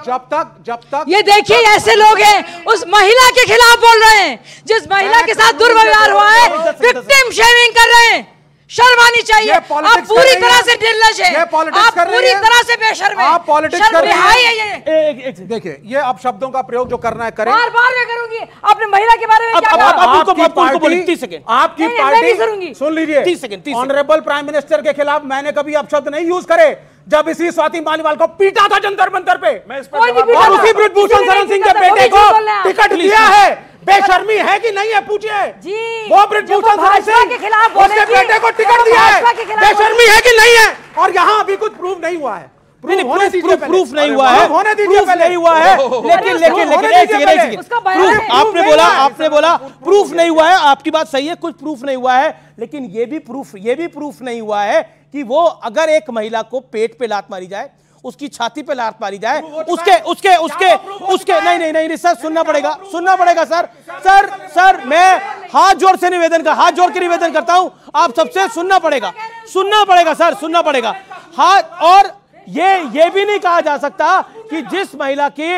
जब तक जब तक ये देखिए ऐसे लोग हैं उस महिला के खिलाफ बोल रहे हैं जिस महिला के साथ दुर्व्यवहार हुआ है विक्टिम शेविंग कर रहे हैं शर्म आनी चाहिए आप पूरी तरह से निर्लज है आप पूरी तरह से बेशर्म है आप पॉलिटिक्स कर रहे हैं ये एक एक देखिए ये आप शब्दों का प्रयोग जो करना है करें बार बार मैं करूंगी आपने महिला के बारे में क्या आप बोलिए आपकी पार्टी सुन लीजिए ऑनरेबल प्राइम मिनिस्टर के खिलाफ मैंने कभी आप शब्द नहीं यूज करे जब इसी स्वाति मालीवाल को पीटा था जंतर मंतर पे और उसी ब्रजभूषण शरण सिंह के बेटे को टिकट लिया है बेशर्मी है कि नहीं है पूछिए जी वो ब्रिजभूषण सिंह के खिलाफ उसके बेटे को टिकट दिया है बेशर्मी है कि नहीं है और यहाँ अभी कुछ प्रूव नहीं हुआ है प्रूफ नहीं हुआ है प्रूफ नहीं हुआ है लेकिन लेकिन लेकिन प्रूफ आपने बोला आपने बोला प्रूफ नहीं हुआ है आपकी बात सही है कुछ प्रूफ नहीं हुआ है लेकिन ये भी प्रूफ ये भी प्रूफ नहीं हुआ है कि वो अगर एक महिला को पेट पे लात मारी जाए उसकी छाती पे लात मारी जाए उसके उसके उसके उसके नहीं नहीं नहीं सर सुनना पड़ेगा सुनना पड़ेगा सर सर सर मैं हाथ जोर से निवेदन कर हाथ जोड़ के निवेदन करता हूं आप सबसे सुनना पड़ेगा सुनना पड़ेगा सर सुनना पड़ेगा हाथ और ये ये भी नहीं कहा जा सकता कि जिस महिला की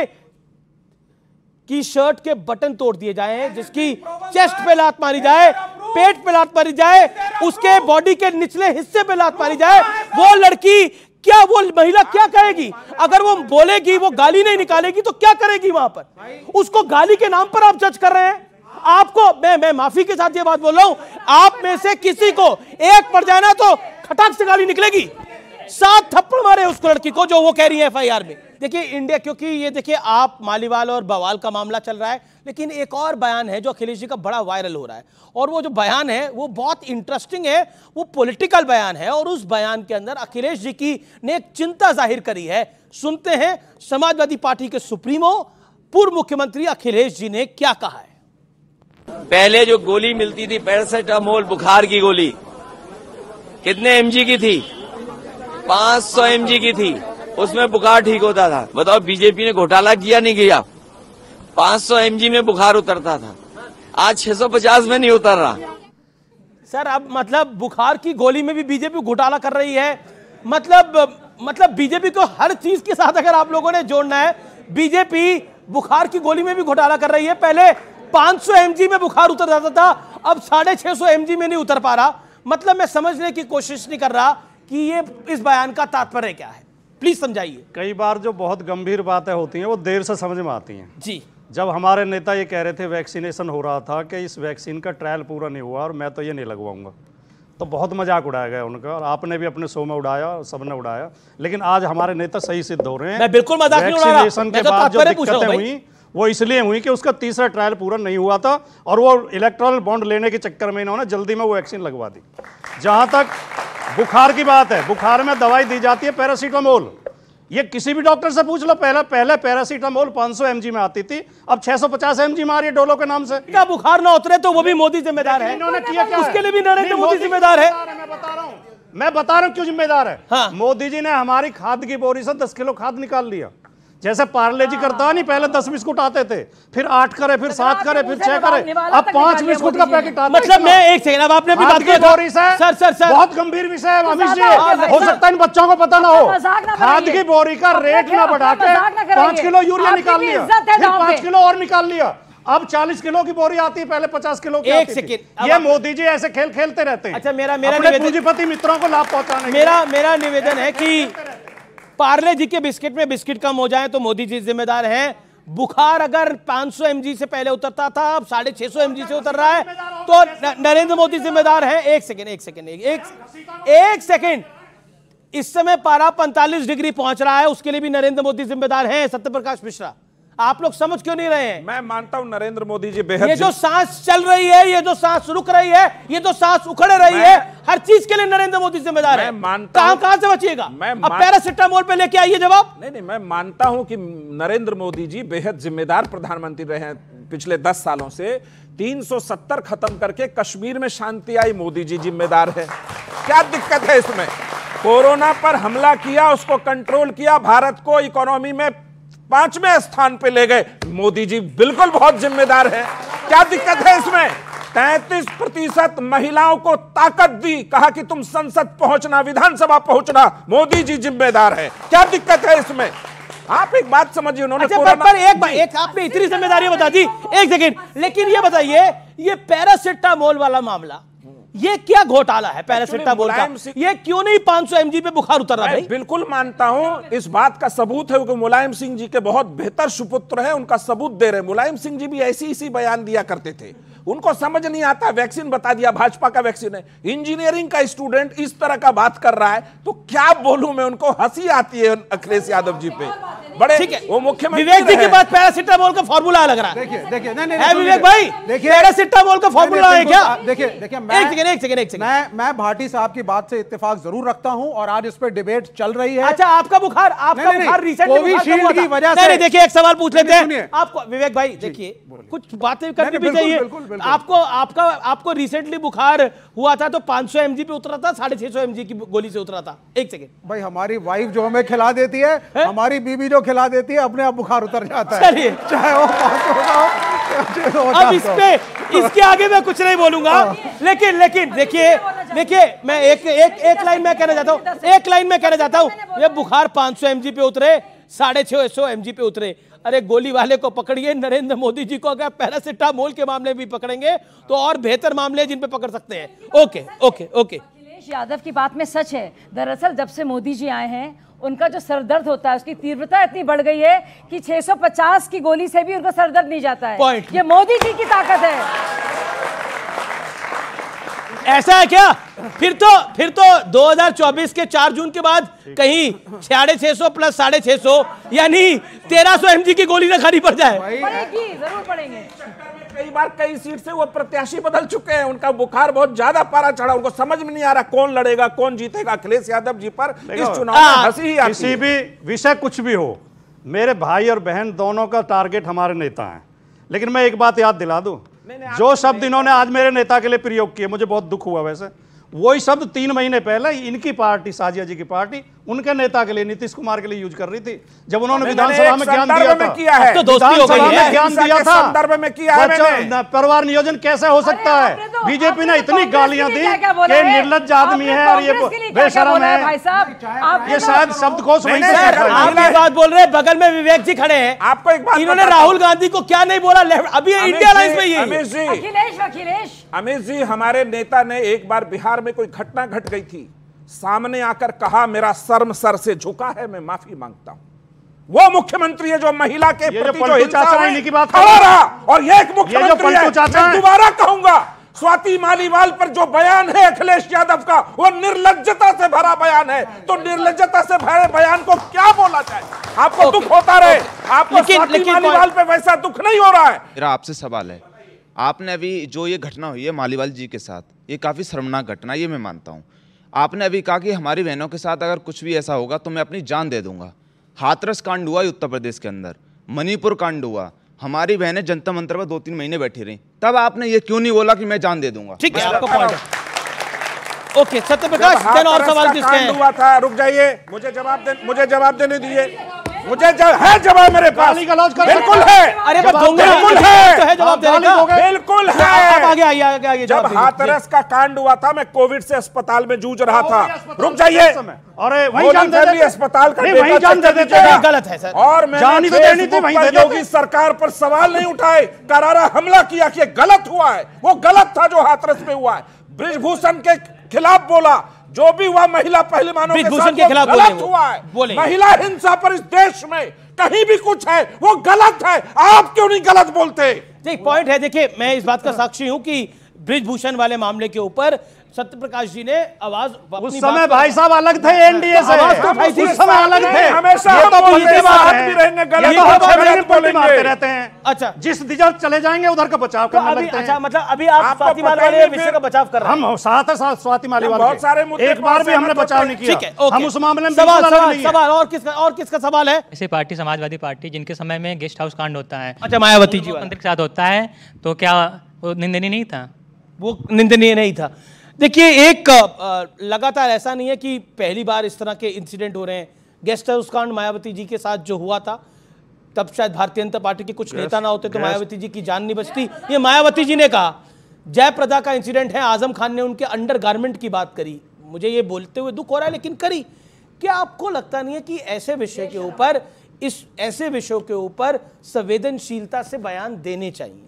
की शर्ट के बटन तोड़ दिए जाए जिसकी चेस्ट पे लात मारी जाए पेट पे लात मारी जाए उसके बॉडी के निचले हिस्से पे लात मारी जाए वो लड़की क्या वो महिला क्या कहेगी अगर वो बोलेगी वो गाली नहीं निकालेगी तो क्या करेगी वहां पर उसको गाली के नाम पर आप जज कर रहे हैं आपको मैं मैं माफी के साथ ये बात बोल रहा हूं आप में से किसी को एक पड़ जाए ना तो खटाक से गाली निकलेगी सात थप्पड़ मारे उस लड़की को जो वो कह रही है एफ में देखिए इंडिया क्योंकि ये देखिए आप मालीवाल और बवाल का मामला चल रहा है लेकिन एक और बयान है जो अखिलेश जी का बड़ा वायरल हो रहा है और वो जो बयान है वो बहुत इंटरेस्टिंग है वो पॉलिटिकल बयान है और उस बयान के अंदर अखिलेश जी की ने एक चिंता जाहिर करी है सुनते हैं समाजवादी पार्टी के सुप्रीमो पूर्व मुख्यमंत्री अखिलेश जी ने क्या कहा है पहले जो गोली मिलती थी पैरासिटामोल बुखार की गोली कितने एमजी की थी 500 एमजी की थी उसमें बुखार ठीक होता था बताओ बीजेपी ने घोटाला किया नहीं किया 500 सौ में बुखार उतरता था आज 650 में नहीं उतर रहा सर अब मतलब बुखार की गोली में भी बीजेपी घोटाला कर रही है मतलब मतलब बीजेपी को हर चीज के साथ अगर आप लोगों ने जोड़ना है बीजेपी बुखार की गोली में भी घोटाला कर रही है पहले 500 सौ में बुखार उतर जाता था अब साढ़े छह सौ में नहीं उतर पा रहा मतलब मैं समझने की कोशिश नहीं कर रहा कि ये इस बयान का तात्पर्य क्या है प्लीज समझाइए कई बार जो बहुत गंभीर बातें होती हैं वो देर से समझ में आती हैं जी जब हमारे नेता ये कह रहे थे वैक्सीनेशन हो रहा था कि इस वैक्सीन का ट्रायल पूरा नहीं हुआ और मैं तो ये नहीं लगवाऊंगा तो बहुत मजाक उड़ाया गया उनका और आपने भी अपने शो में उड़ाया और सबने उड़ाया लेकिन आज हमारे नेता सही सिद्ध हो रहे हैं मैं बिल्कुल मजाक नहीं उड़ा रहा। के तो बाद जो दिक्कतें हुई वो इसलिए हुई कि उसका तीसरा ट्रायल पूरा नहीं हुआ था और वो इलेक्ट्रॉनिक बॉन्ड लेने के चक्कर में इन्होंने जल्दी में वो वैक्सीन लगवा दी जहाँ तक बुखार की बात है बुखार में दवाई दी जाती है पैरासीटामोल ये किसी भी डॉक्टर से पूछ लो पहले पहले पैरासीटामोल 500 एमजी में आती थी अब 650 सौ में आ रही है डोलो के नाम से क्या बुखार ना उतरे तो वो भी मोदी जिम्मेदार है इन्होंने किया क्या उसके लिए भी नरेंद्र तो मोदी जिम्मेदार है मैं बता रहा हूँ मैं बता रहा हूँ क्यों जिम्मेदार है हाँ। मोदी जी ने हमारी खाद की बोरी से दस किलो खाद निकाल लिया जैसे पार्ले जी करता नहीं पहले दस बिस्कुट आते थे फिर आठ करे फिर मतलब सात करे फिर छह करे अब पांच बिस्कुट का पैकेट आता मतलब मैं एक सेकंड अब आपने भी बात की सर सर सर बहुत गंभीर विषय है अमित तो जी हो सकता है इन बच्चों को पता ना हो खाद की बोरी का रेट ना बढ़ा के पांच किलो यूरिया निकाल लिया फिर पांच किलो और निकाल लिया अब 40 किलो की बोरी आती है पहले 50 किलो की एक सेकंड ये मोदी जी ऐसे खेल खेलते रहते हैं अच्छा मेरा मेरा निवेदन पूंजीपति मित्रों को लाभ पहुंचाने मेरा मेरा निवेदन है कि पार्ले जी के बिस्किट में बिस्किट कम हो जाए तो मोदी जी जिम्मेदार है बुखार अगर 500 सौ से पहले उतरता था अब साढ़े छह सौ से उतर रहा है तो नरेंद्र मोदी जिम्मेदार है एक सेकेंड एक सेकेंड एक एक सेकेंड इस समय पारा 45 डिग्री पहुंच रहा है उसके लिए भी नरेंद्र मोदी जिम्मेदार हैं सत्यप्रकाश मिश्रा आप लोग समझ क्यों नहीं रहे हैं मैं मानता हूं नरेंद्र मोदी जी बेहद ये जो सांस चल रही है ये जो सांस रुक रही है ये जो सांस उखड़ रही है हर चीज के लिए नरेंद्र मोदी जिम्मेदार है मानता कहां कहां से बचिएगा मैं अब पैरासिटामोल पे लेके आइए जवाब नहीं नहीं मैं मानता हूं कि नरेंद्र मोदी जी बेहद जिम्मेदार प्रधानमंत्री रहे हैं पिछले दस सालों से 370 खत्म करके कश्मीर में शांति आई मोदी जी जिम्मेदार है क्या दिक्कत है इसमें कोरोना पर हमला किया उसको कंट्रोल किया भारत को इकोनॉमी में पांचवें स्थान पे ले गए मोदी जी बिल्कुल बहुत जिम्मेदार है क्या दिक्कत है इसमें तैतीस प्रतिशत महिलाओं को ताकत दी कहा कि तुम संसद पहुंचना विधानसभा पहुंचना मोदी जी जिम्मेदार है क्या दिक्कत है इसमें आप एक बात समझिए उन्होंने अच्छा, पर, पर एक, एक आपने इतनी जिम्मेदारी बता दी एक सेकेंड लेकिन ये बताइए ये पैरासिटामोल वाला मामला ये क्या घोटाला है पैरासिटामोल का ये क्यों नहीं 500 सौ एमजी पे बुखार उतर रहा है बिल्कुल मानता हूं इस बात का सबूत है मुलायम सिंह जी के बहुत बेहतर सुपुत्र हैं उनका सबूत दे रहे मुलायम सिंह जी भी ऐसी इसी बयान दिया करते थे उनको समझ नहीं आता वैक्सीन बता दिया भाजपा का वैक्सीन है इंजीनियरिंग का स्टूडेंट इस तरह का बात कर रहा है तो क्या बोलूं मैं उनको हंसी आती है अखिलेश यादव जी पे बड़े ठीक है वो मुख्यमंत्री विवेक जी के पास पैरासिटामोल का फॉर्मूला लग रहा है विवेक भाई देखिए पैरासिटामोल का फॉर्मूला है क्या देखिए देखिए मैं मैं भाटी साहब की बात से इतफाक जरूर रखता हूँ और आज इस पर डिबेट चल रही है अच्छा आपका बुखार आपका बुखार वजह देखिए एक सवाल पूछ लेते हैं आपको विवेक भाई देखिए कुछ बातें करनी भी चाहिए आपको आपका आपको रिसेंटली बुखार हुआ था तो 500 सौ पे उतरा था साढ़े छह सौ की गोली से उतरा था एक सेकेंड भाई हमारी वाइफ जो हमें खिला देती है हमारी बीबी जो खिला देती है अपने आप बुखार उतर जाता है चाहे वो अब इस पे इसके आगे मैं कुछ नहीं बोलूंगा हाँ। लेकिन लेकिन देखिए देखिए मैं एक एक एक लाइन में कहना चाहता हूँ एक लाइन में कहना चाहता हूँ ये बुखार 500 सौ पे उतरे साढ़े छह सौ एम पे उतरे अरे गोली वाले को पकड़िए नरेंद्र मोदी जी को अगर पैरासिटामोल के मामले भी पकड़ेंगे तो और बेहतर मामले जिन पे पकड़ सकते हैं ओके ओके ओके यादव की बात में सच है दरअसल जब से मोदी जी आए हैं उनका जो सरदर्द होता है उसकी तीव्रता इतनी बढ़ गई है कि 650 की गोली से भी उनको सरदर्द नहीं जाता है Point. ये मोदी जी की ताकत है ऐसा है क्या फिर तो फिर तो 2024 के 4 जून के बाद कहीं साढ़े छह सौ प्लस साढ़े छह सौ यानी तेरह सौ एम की गोली ना खानी पड़ जाए पड़ेगी जरूर पड़ेंगे कई बार कई सीट से वो प्रत्याशी बदल चुके हैं उनका बुखार बहुत ज्यादा पारा चढ़ा उनको समझ में नहीं आ रहा कौन लड़ेगा कौन जीतेगा अखिलेश यादव जी पर इस चुनाव में हाँ, हंसी ही किसी भी विषय कुछ भी हो मेरे भाई और बहन दोनों का टारगेट हमारे नेता है लेकिन मैं एक बात याद दिला दू जो शब्द इन्होंने आज मेरे नेता के लिए प्रयोग किए मुझे बहुत दुख हुआ वैसे वही शब्द तीन महीने पहले इनकी पार्टी साजिया जी की पार्टी उनके नेता के लिए नीतीश कुमार के लिए यूज कर रही थी जब उन्होंने विधानसभा में ज्ञान दिया था किया है। तो ज्ञान दिया था संदर्भ में किया है परिवार नियोजन कैसे हो सकता है तो- बीजेपी ने तो इतनी गालियां दी कि निर्लज आदमी है और ये बेशरम है ये शायद शब्द को बात बोल रहे बगल में विवेक जी खड़े हैं आपको इन्होंने राहुल गांधी को क्या नहीं बोला अभी इंडिया लाइन में अखिलेश अखिलेश अमित जी हमारे नेता ने एक बार बिहार में कोई घटना घट गई थी सामने आकर कहा मेरा शर्म सर से झुका है मैं माफी मांगता हूं वो मुख्यमंत्री है जो महिला के प्रति जो, की बात रहा और ये एक मुख्यमंत्री है मैं दोबारा कहूंगा स्वाति मालीवाल पर जो बयान है अखिलेश यादव का वो निर्लजता से भरा बयान है तो निर्लजता से भरे बयान को क्या बोला जाए आपको दुख होता रहे आपको स्वाति मालीवाल पे वैसा दुख नहीं हो रहा है मेरा आपसे सवाल है आपने अभी जो ये घटना हुई है मालीवाल जी के साथ ये काफ़ी शर्मनाक घटना ये मैं मानता हूँ आपने अभी कहा कि हमारी बहनों के साथ अगर कुछ भी ऐसा होगा तो मैं अपनी जान दे दूंगा हाथरस कांड हुआ उत्तर प्रदेश के अंदर मणिपुर कांड हुआ हमारी बहनें जनता मंत्र पर दो तीन महीने बैठी रही तब आपने ये क्यों नहीं बोला कि मैं जान दे दूंगा ठीक है आपका पॉइंट ओके सत्य प्रकाश और सवाल हुआ था रुक जाइए मुझे जवाब दे मुझे जवाब देने दीजिए मुझे जब है जवाब मेरे पास बिल्कुल है अरे तो बिल्कुल है बिल्कुल है आगे आगे जब हाथरस का कांड हुआ था मैं कोविड से अस्पताल में जूझ रहा था रुक जाइए अरे वही जान दे भी अस्पताल का वही जान दे दीजिएगा गलत है सर और मैंने तो देनी थी वहीं योगी सरकार पर सवाल नहीं उठाए करारा हमला किया कि गलत हुआ है वो गलत था जो हाथरस में हुआ है ब्रिजभूषण के खिलाफ बोला जो भी हुआ महिला पहले मानो के खिलाफ गलत हुआ है बोले महिला हिंसा पर इस देश में कहीं भी कुछ है वो गलत है आप क्यों नहीं गलत बोलते पॉइंट है देखिए मैं इस बात का साक्षी हूं कि ब्रिजभूषण वाले मामले के ऊपर सत्य प्रकाश जी ने आवाज उस समय भाई साहब अलग थे हाँ, एनडीए से आवाज तो भाई उस समय अलग थे हमेशा ये तो बोलते बात तो भी रहने गलत ये तो छह महीने बोलते मारते अच्छा। रहते हैं अच्छा जिस दिशा चले जाएंगे उधर का बचाव तो करने लगते हैं अच्छा मतलब अभी आप स्वातिमाल वाले विषय का बचाव कर रहे हैं हम साथ है साथ स्वाति माली वाले बहुत सारे मुद्दे एक बार भी हमने मतलब बचाव नहीं किया ठीक है हम उस मामले में सवाल सवाल और किसका और किसका सवाल है ऐसी पार्टी समाजवादी पार्टी जिनके समय में गेस्ट हाउस कांड होता है अच्छा मायावती जी मंत्री के साथ होता है तो क्या वो निंदनीय नहीं था वो निंदनीय नहीं था देखिए एक लगातार ऐसा नहीं है कि पहली बार इस तरह के इंसिडेंट हो रहे हैं गेस्ट हाउस कांड मायावती जी के साथ जो हुआ था तब शायद भारतीय जनता पार्टी के कुछ नेता ना होते तो मायावती जी की जान नहीं बचती ये मायावती जी ने कहा जयप्रदा का इंसिडेंट है आजम खान ने उनके अंडर गारमेंट की बात करी मुझे ये बोलते हुए दुख हो रहा है लेकिन करी क्या आपको लगता नहीं है कि ऐसे विषय के ऊपर इस ऐसे विषयों के ऊपर संवेदनशीलता से बयान देने चाहिए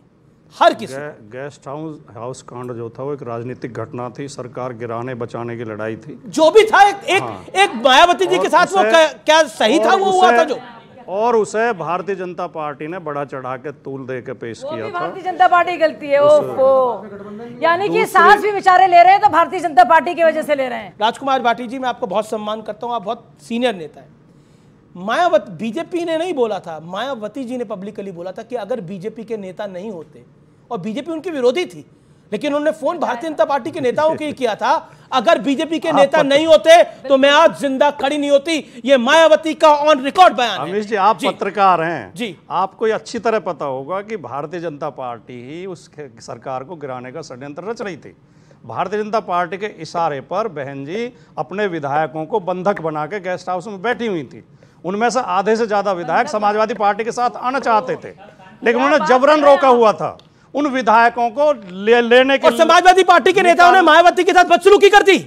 हर किसी गेस्ट हाउस हाउस कांड जो था वो एक राजनीतिक घटना थी सरकार गिराने बचाने की लड़ाई थी जो भी था एक एक, हाँ। एक मायावती जी के साथ वो क्या सही था वो हुआ था जो और उसे भारतीय जनता पार्टी ने बड़ा चढ़ा के तूल दे के पेश किया था भारतीय जनता पार्टी गलती है ओहो। यानी कि सांस भी बेचारे ले रहे हैं तो भारतीय जनता पार्टी की वजह से ले रहे हैं राजकुमार भाटी जी मैं आपको बहुत सम्मान करता हूँ आप बहुत सीनियर नेता है मायावती बीजेपी ने नहीं बोला था मायावती जी ने पब्लिकली बोला था कि अगर बीजेपी के नेता नहीं होते और बीजेपी उनकी विरोधी थी लेकिन उन्होंने फोन भारतीय जनता पार्टी के नेताओं के किया था अगर बीजेपी के नेता नहीं होते तो मैं आज जिंदा खड़ी नहीं होती ये मायावती का ऑन रिकॉर्ड बयान है। जी आप जी, पत्रकार हैं जी आपको ये अच्छी तरह पता होगा कि भारतीय जनता पार्टी ही उस सरकार को गिराने का षड्यंत्र रच रही थी भारतीय जनता पार्टी के इशारे पर बहन जी अपने विधायकों को बंधक बना के गेस्ट हाउस में बैठी हुई थी उनमें से आधे से ज़्यादा विधायक समाजवादी पार्टी के साथ आना चाहते थे लेकिन उन्होंने जबरन रोका हुआ था उन विधायकों को ले लेने के समाजवादी पार्टी के नेताओं ने मायावती के साथ बदसलूकी कर दी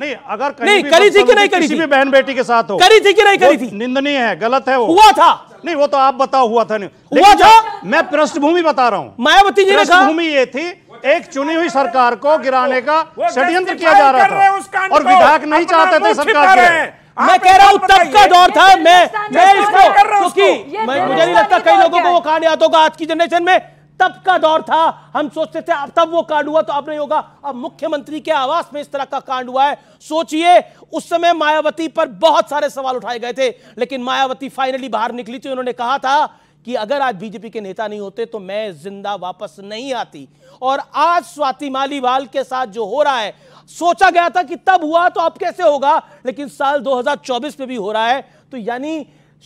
नहीं अगर कहीं नहीं करी थी कि नहीं करी थी बहन बेटी के साथ हो करी थी कि नहीं करी थी निंदनीय है गलत है वो हुआ था नहीं वो तो आप बताओ हुआ था नहीं हुआ था मैं पृष्ठभूमि बता रहा हूँ मायावती जी पृष्ठभूमि ये थी एक चुनी हुई सरकार को गिराने का षड्यंत्र किया जा रहा था और विधायक नहीं चाहते थे सरकार के मैं कह रहा हूँ तब का दौर था मैं मैं इसको क्योंकि मुझे नहीं लगता कई लोगों को वो कहानी आता का आज की जनरेशन में तब का दौर था हम सोचते थे अब तब वो कांड हुआ तो अब नहीं होगा अब मुख्यमंत्री के आवास में इस तरह का कांड हुआ है सोचिए उस समय मायावती पर बहुत सारे सवाल उठाए गए थे लेकिन मायावती फाइनली बाहर निकली थी उन्होंने कहा था कि अगर आज बीजेपी के नेता नहीं होते तो मैं जिंदा वापस नहीं आती और आज स्वाति मालीवाल के साथ जो हो रहा है सोचा गया था कि तब हुआ तो अब कैसे होगा लेकिन साल 2024 में भी हो रहा है तो यानी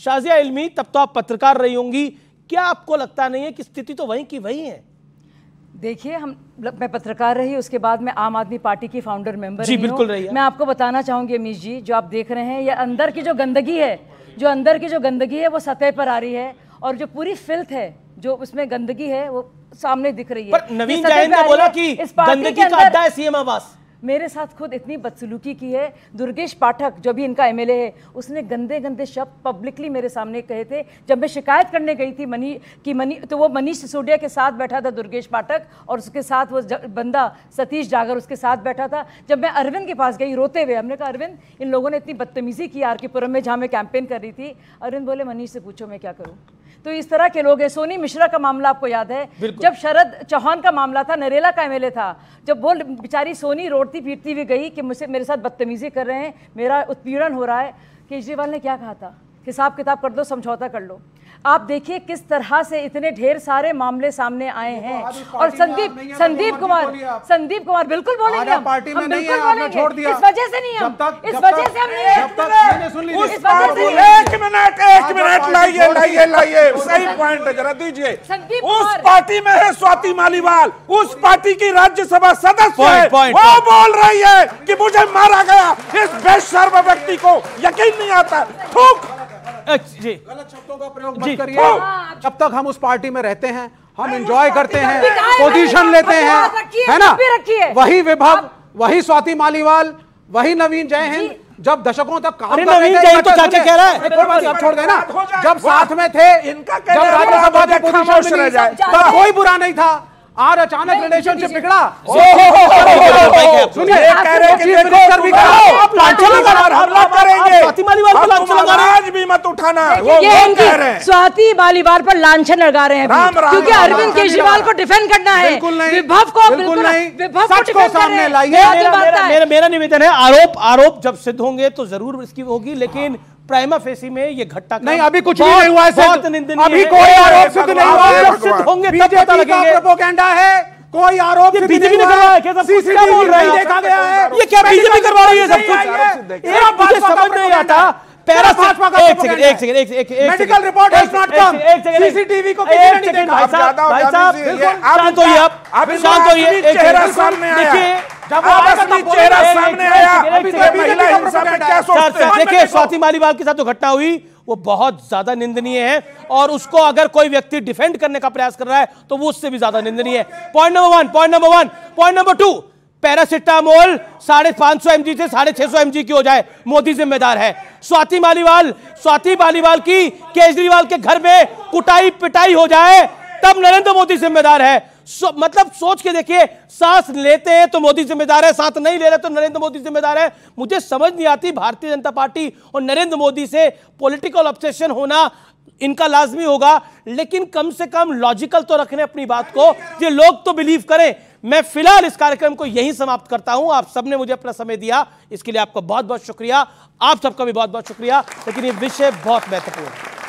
शाजिया इलमी तब तो आप पत्रकार रही होंगी क्या आपको लगता नहीं है कि स्थिति तो वहीं की वहीं है देखिए हम मैं पत्रकार रही उसके बाद मैं आम आदमी पार्टी की फाउंडर मेंबर जी बिल्कुल रही मैं आपको बताना चाहूंगी अमीश जी जो आप देख रहे हैं ये अंदर की जो गंदगी है जो अंदर की जो गंदगी है वो सतह पर आ रही है और जो पूरी फिल्थ है जो उसमें गंदगी है वो सामने दिख रही है पर नवीन जैन ने बोला कि गंदगी का अड्डा है सीएम आवास मेरे साथ खुद इतनी बदसलूकी की है दुर्गेश पाठक जो भी इनका एमएलए है उसने गंदे गंदे शब्द पब्लिकली मेरे सामने कहे थे जब मैं शिकायत करने गई थी मनी कि मनी तो वो मनीष सिसोडिया के साथ बैठा था दुर्गेश पाठक और उसके साथ वो बंदा सतीश जागर उसके साथ बैठा था जब मैं अरविंद के पास गई रोते हुए हमने कहा अरविंद इन लोगों ने इतनी बदतमीज़ी की आर के पुरम में जहाँ मैं कैंपेन कर रही थी अरविंद बोले मनीष से पूछो मैं क्या करूँ तो इस तरह के लोग हैं सोनी मिश्रा का मामला आपको याद है जब शरद चौहान का मामला था नरेला का एमएलए था जब वो बेचारी सोनी रोड़ती पीटती हुई गई कि मुझसे मेरे साथ बदतमीजी कर रहे हैं मेरा उत्पीड़न हो रहा है केजरीवाल ने क्या कहा था हिसाब किताब कर दो समझौता कर लो आप देखिए किस तरह से इतने ढेर सारे मामले सामने आए हैं और संदीप संदीप कुमार संदीप कुमार बिल्कुल बोलेंगे हम इस वजह से नहीं हम इस वजह से हम नहीं एक मिनट एक मिनट लाइए लाइए लाइए सही पॉइंट जरा दीजिए उस पार्टी में है स्वाति मालीवाल उस पार्टी की राज्यसभा सदस्य है वो बोल रही है कि मुझे मारा गया इस बेशर्म व्यक्ति को यकीन नहीं आता थूक जी गलत शब्दों का प्रयोग मत करिए हाँ। जब तक हम उस पार्टी में रहते हैं हम एंजॉय करते हैं पोजीशन लेते हैं है ना वही विभव वही स्वाति मालीवाल वही नवीन जय हिंद जब दशकों तक काम कर रहे थे तो चाचा कह रहा है एक बात आप छोड़ गए ना जब साथ में थे इनका जब राज्यसभा में पोजीशन मिली कोई बुरा नहीं था आज अचानक रिलेशनशिप बिगड़ा सुनिए स्वाति मालीवाल पर उठाना पर लांछन लगा रहे हैं क्योंकि अरविंद केजरीवाल को डिफेंड करना है विभव को सामने लाइए मेरा निवेदन है आरोप आरोप जब सिद्ध होंगे तो जरूर इसकी होगी लेकिन प्राइमा फेसी में ये घटना नहीं अभी कुछ नहीं हुआ है बहुत निंदनीय अभी कोई आरोप सिद्ध नहीं हुआ है सिद्ध होंगे तब पता लगेंगे प्रोपेगेंडा है कोई आरोप बीजेपी ने करवाया क्या सब कुछ क्या बोल रहा है देखा गया है ये क्या बीजेपी करवा रही है सब कुछ एक मुझे समझ नहीं आता पैरा एक एक एक second second second second medical report has not come CCTV को किसी ने नहीं देखा भाई साहब भाई साहब शांत होइए तो आप शांत तो होइए चेहरा सामने आया जब चेहरा सामने आया देखिए स्वाति मालीवाल के साथ जो घटना हुई वो बहुत ज्यादा निंदनीय है और उसको अगर कोई व्यक्ति डिफेंड करने का प्रयास कर रहा है तो वो उससे भी ज्यादा निंदनीय है point number one point number one point number two paracetamol साढ़े पांच सौ एमजी से साढ़े छह सौ एमजी की हो जाए मोदी जिम्मेदार है स्वाति मालीवाल स्वाति मालीवाल की केजरीवाल के घर में कुटाई पिटाई हो जाए तब नरेंद्र मोदी जिम्मेदार है सो, मतलब सोच के देखिए सांस लेते हैं तो मोदी जिम्मेदार है सांस नहीं ले रहे तो नरेंद्र मोदी जिम्मेदार है मुझे समझ नहीं आती भारतीय जनता पार्टी और नरेंद्र मोदी से पॉलिटिकल ऑब्सेशन होना इनका लाजमी होगा लेकिन कम से कम लॉजिकल तो रखने अपनी बात को ये लोग तो बिलीव करें मैं फिलहाल इस कार्यक्रम को यहीं समाप्त करता हूं आप सबने मुझे अपना समय दिया इसके लिए आपका बहुत बहुत शुक्रिया आप सबका भी बहुत बहुत शुक्रिया लेकिन ये विषय बहुत महत्वपूर्ण है